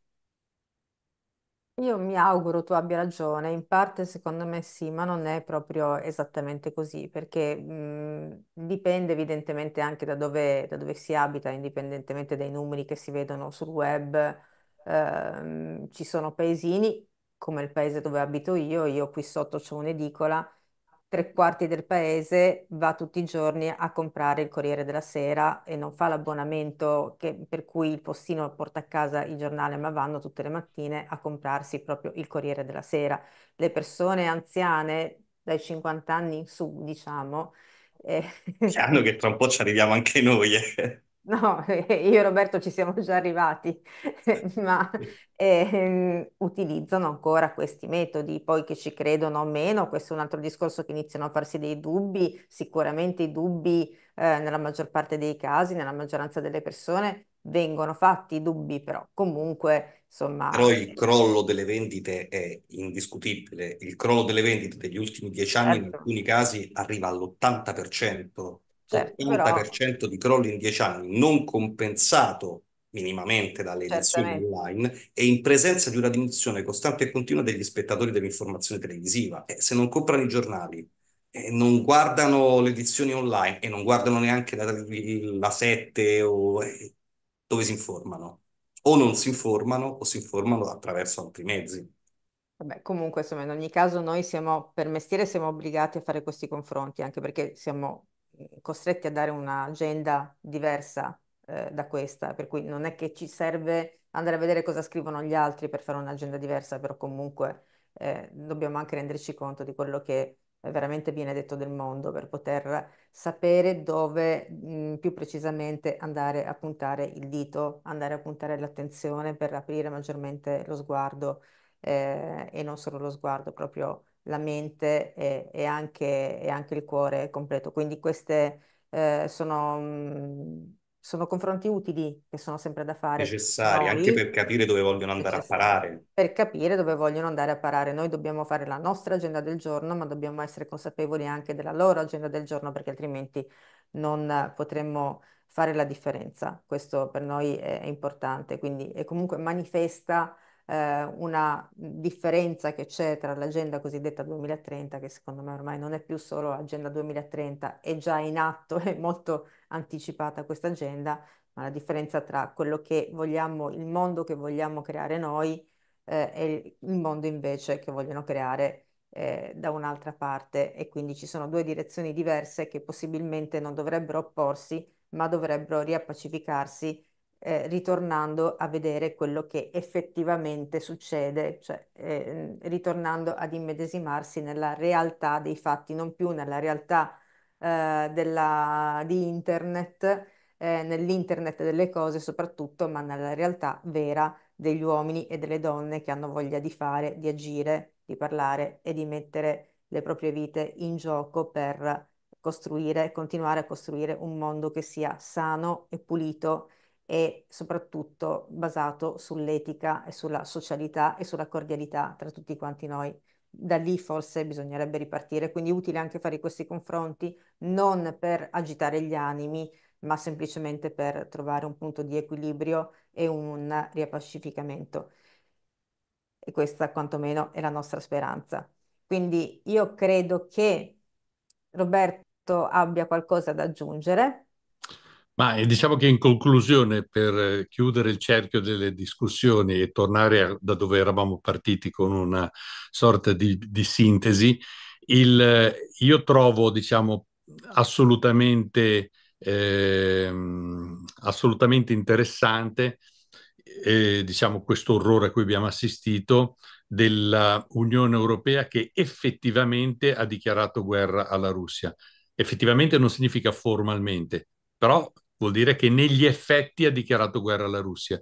Io mi auguro tu abbia ragione, in parte secondo me sì, ma non è proprio esattamente così, perché mh, mhmm, dipende evidentemente anche da dove, da dove si abita, indipendentemente dai numeri che si vedono sul web. Ehm, ci sono paesini, come il paese dove abito io, io qui sotto c'ho un'edicola tre quarti del paese va tutti i giorni a comprare il Corriere della Sera e non fa l'abbonamento che, per cui il postino porta a casa il giornale, ma vanno tutte le mattine a comprarsi proprio il Corriere della Sera. Le persone anziane dai 50 anni in su, diciamo, eh. Chiaro che tra un po' ci arriviamo anche noi. Eh. No, io e Roberto ci siamo già arrivati, ma ehm, utilizzano ancora questi metodi, poi che ci credono o meno, questo è un altro discorso che iniziano a farsi dei dubbi, sicuramente i dubbi eh, nella maggior parte dei casi, nella maggioranza delle persone, vengono fatti i dubbi, però comunque, insomma... Però il crollo delle vendite è indiscutibile, il crollo delle vendite degli ultimi dieci anni certo. in alcuni casi arriva all'80%. Cioè, certo, 80% però... di crollo in 10 anni non compensato minimamente dalle edizioni online e in presenza di una diminuzione costante e continua degli spettatori dell'informazione televisiva. Eh, se non comprano i giornali, eh, non guardano le edizioni online e non guardano neanche la, la 7 o eh, dove si informano. O non si informano o si informano attraverso altri mezzi. Vabbè, comunque, insomma, in ogni caso noi siamo, per mestiere siamo obbligati a fare questi confronti, anche perché siamo costretti a dare un'agenda diversa eh, da questa, per cui non è che ci serve andare a vedere cosa scrivono gli altri per fare un'agenda diversa, però comunque eh, dobbiamo anche renderci conto di quello che eh, veramente viene detto del mondo per poter sapere dove mh, più precisamente andare a puntare il dito, andare a puntare l'attenzione per aprire maggiormente lo sguardo eh, e non solo lo sguardo, proprio la mente e, e, anche, e anche, il cuore completo. Quindi questi eh, sono, mm, sono, confronti utili che sono sempre da fare. Necessari, Noi, anche per capire dove vogliono andare a parare. Per capire dove vogliono andare a parare. Noi dobbiamo fare la nostra agenda del giorno, ma dobbiamo essere consapevoli anche della loro agenda del giorno, perché altrimenti non potremmo fare la differenza. Questo per noi è importante, quindi è comunque manifesta eh, una differenza che c'è tra l'agenda cosiddetta 2030, che secondo me ormai non è più solo agenda 2030, è già in atto, è molto anticipata questa agenda, ma la differenza tra quello che vogliamo, il mondo che vogliamo creare noi eh, e il mondo invece che vogliono creare eh, da un'altra parte e quindi ci sono due direzioni diverse che possibilmente non dovrebbero opporsi, ma dovrebbero riappacificarsi eh, ritornando a vedere quello che effettivamente succede, cioè eh, ritornando ad immedesimarsi nella realtà dei fatti, non più nella realtà eh, della, di internet, eh, nell'internet delle cose soprattutto, ma nella realtà vera degli uomini e delle donne che hanno voglia di fare, di agire, di parlare e di mettere le proprie vite in gioco per costruire, continuare a costruire un mondo che sia sano e pulito e soprattutto basato sull'etica e sulla socialità e sulla cordialità tra tutti quanti noi. Da lì forse bisognerebbe ripartire, quindi è utile anche fare questi confronti non per agitare gli animi, ma semplicemente per trovare un punto di equilibrio e un riappacificamento. E questa quantomeno è la nostra speranza. Quindi io credo che Roberto abbia qualcosa da aggiungere ma eh, diciamo che in conclusione, per eh, chiudere il cerchio delle discussioni e tornare a, da dove eravamo partiti con una sorta di, di sintesi, il, eh, io trovo diciamo, assolutamente, eh, assolutamente, interessante eh, diciamo, questo orrore a cui abbiamo assistito dell'Unione Europea che effettivamente ha dichiarato guerra alla Russia. Effettivamente non significa formalmente, però vuol dire che negli effetti ha dichiarato guerra alla Russia.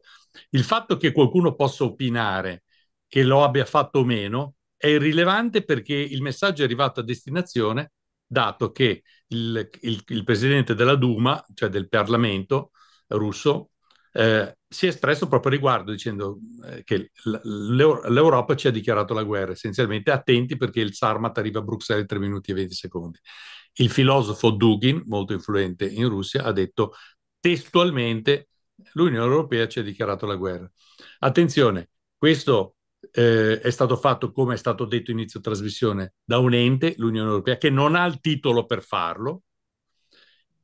Il fatto che qualcuno possa opinare che lo abbia fatto o meno è irrilevante perché il messaggio è arrivato a destinazione dato che il, il, il presidente della Duma, cioè del Parlamento russo, eh, si è espresso proprio riguardo dicendo eh, che l'Euro- l'Europa ci ha dichiarato la guerra, essenzialmente attenti perché il Sarmat arriva a Bruxelles in 3 minuti e 20 secondi. Il filosofo Dugin, molto influente in Russia, ha detto testualmente l'Unione Europea ci ha dichiarato la guerra. Attenzione, questo eh, è stato fatto, come è stato detto inizio trasmissione, da un ente, l'Unione Europea, che non ha il titolo per farlo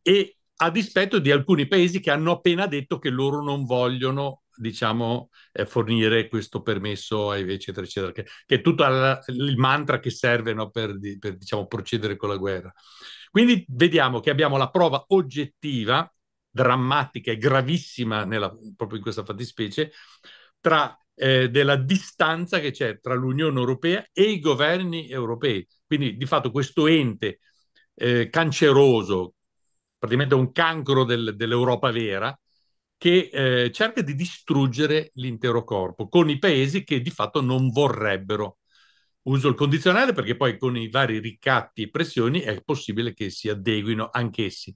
e a dispetto di alcuni paesi che hanno appena detto che loro non vogliono diciamo, eh, fornire questo permesso, eccetera, eccetera, che, che è tutto alla, il mantra che serve no, per, per diciamo, procedere con la guerra. Quindi vediamo che abbiamo la prova oggettiva, drammatica e gravissima nella, proprio in questa fattispecie, tra, eh, della distanza che c'è tra l'Unione Europea e i governi europei. Quindi di fatto questo ente eh, canceroso, praticamente un cancro del, dell'Europa vera, che eh, cerca di distruggere l'intero corpo con i paesi che di fatto non vorrebbero. Uso il condizionale perché poi con i vari ricatti e pressioni è possibile che si adeguino anch'essi.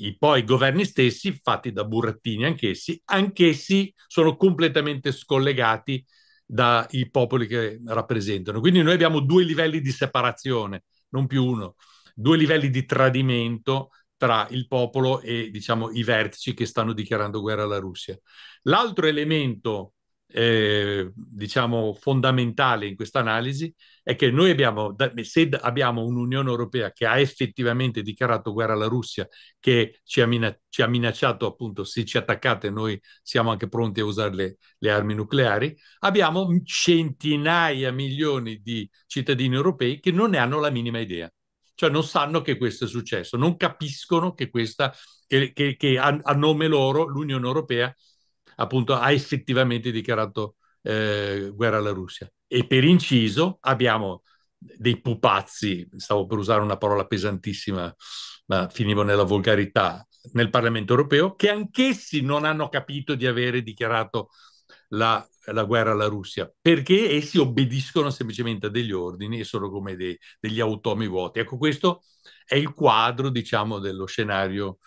I, poi governi stessi, fatti da burattini anch'essi, anch'essi sono completamente scollegati dai popoli che rappresentano. Quindi noi abbiamo due livelli di separazione, non più uno, due livelli di tradimento tra il popolo e diciamo, i vertici che stanno dichiarando guerra alla Russia. L'altro elemento eh, diciamo, fondamentale in questa analisi è che noi abbiamo, se abbiamo un'Unione Europea che ha effettivamente dichiarato guerra alla Russia, che ci ha, minac- ci ha minacciato appunto se ci attaccate noi siamo anche pronti a usare le, le armi nucleari, abbiamo centinaia, milioni di cittadini europei che non ne hanno la minima idea cioè non sanno che questo è successo, non capiscono che, questa, che, che, che a, a, nome loro l'Unione Europea appunto ha effettivamente dichiarato eh, guerra alla Russia. E per inciso abbiamo dei pupazzi, stavo per usare una parola pesantissima, ma finivo nella volgarità, nel Parlamento europeo, che anch'essi non hanno capito di avere dichiarato la la guerra alla Russia, perché essi obbediscono semplicemente a degli ordini e sono come dei, degli automi vuoti. Ecco, questo è il quadro, diciamo, dello scenario,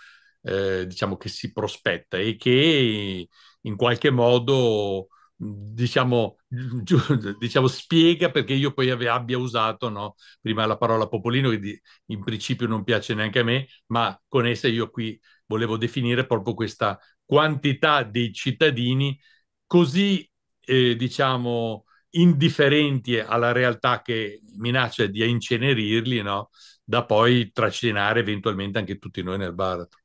eh, diciamo, che si prospetta e che in qualche modo, diciamo, gi- diciamo spiega perché io poi ave- abbia usato, no, prima la parola popolino, che di- in principio non piace neanche a me, ma con essa io qui volevo definire proprio questa quantità dei cittadini così eh, diciamo, indifferenti alla realtà che minaccia di incenerirli, no? da poi trascinare eventualmente anche tutti noi nel baratro.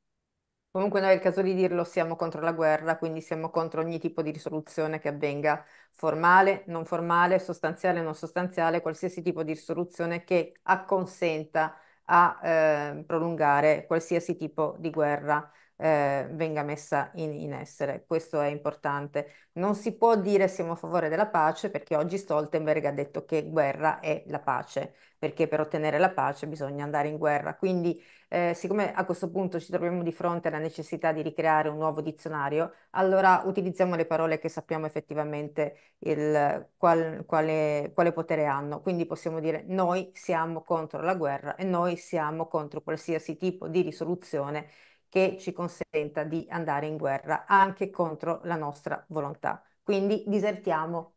Comunque non è il caso di dirlo, siamo contro la guerra, quindi siamo contro ogni tipo di risoluzione che avvenga, formale, non formale, sostanziale, non sostanziale, qualsiasi tipo di risoluzione che acconsenta a eh, prolungare qualsiasi tipo di guerra eh, venga messa in, in, essere. Questo è importante. Non si può dire siamo a favore della pace perché oggi Stoltenberg ha detto che guerra è la pace, perché per ottenere la pace bisogna andare in guerra. Quindi, eh, siccome a questo punto ci troviamo di fronte alla necessità di ricreare un nuovo dizionario, allora utilizziamo le parole che sappiamo effettivamente il, qual, quale, quale potere hanno. Quindi possiamo dire noi siamo contro la guerra e noi siamo contro qualsiasi tipo di risoluzione che ci consenta di andare in guerra anche contro la nostra volontà. Quindi disertiamo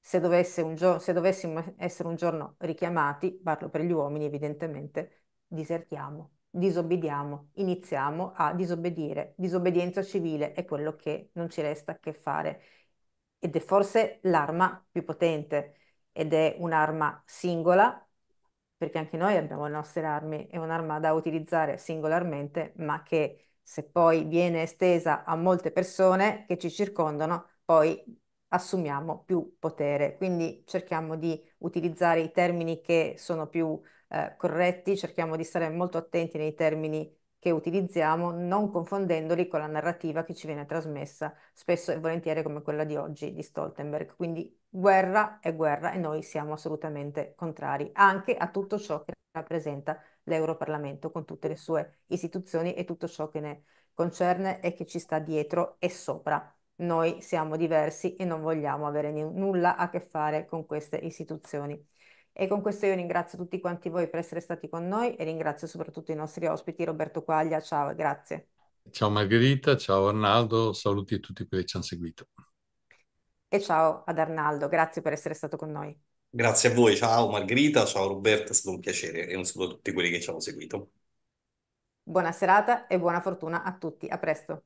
se, giorno, se dovessimo essere un giorno richiamati, parlo per gli uomini evidentemente, disertiamo, disobbediamo, iniziamo a disobbedire. Disobbedienza civile è quello che non ci resta che fare ed è forse l'arma più potente ed è un'arma singola perché anche noi abbiamo le nostre armi, è un'arma da utilizzare singolarmente, ma che se poi viene estesa a molte persone che ci circondano, poi assumiamo più potere. Quindi cerchiamo di utilizzare i termini che sono più eh, corretti, cerchiamo di stare molto attenti nei termini che utilizziamo, non confondendoli con la narrativa che ci viene trasmessa spesso e volentieri come quella di oggi di Stoltenberg. Quindi guerra è guerra e noi siamo assolutamente contrari anche a tutto ciò che rappresenta l'Europarlamento con tutte le sue istituzioni e tutto ciò che ne concerne e che ci sta dietro e sopra. Noi siamo diversi e non vogliamo avere n- nulla a che fare con queste istituzioni. E con questo io ringrazio tutti quanti voi per essere stati con noi e ringrazio soprattutto i nostri ospiti. Roberto Quaglia, ciao, grazie. Ciao Margherita, ciao Arnaldo, saluti a tutti quelli che ci hanno seguito e ciao ad Arnaldo, grazie per essere stato con noi. Grazie a voi, ciao Margherita, ciao Roberto, è stato un piacere e un saluto a tutti quelli che ci hanno seguito. Buona serata e buona fortuna a tutti, a presto.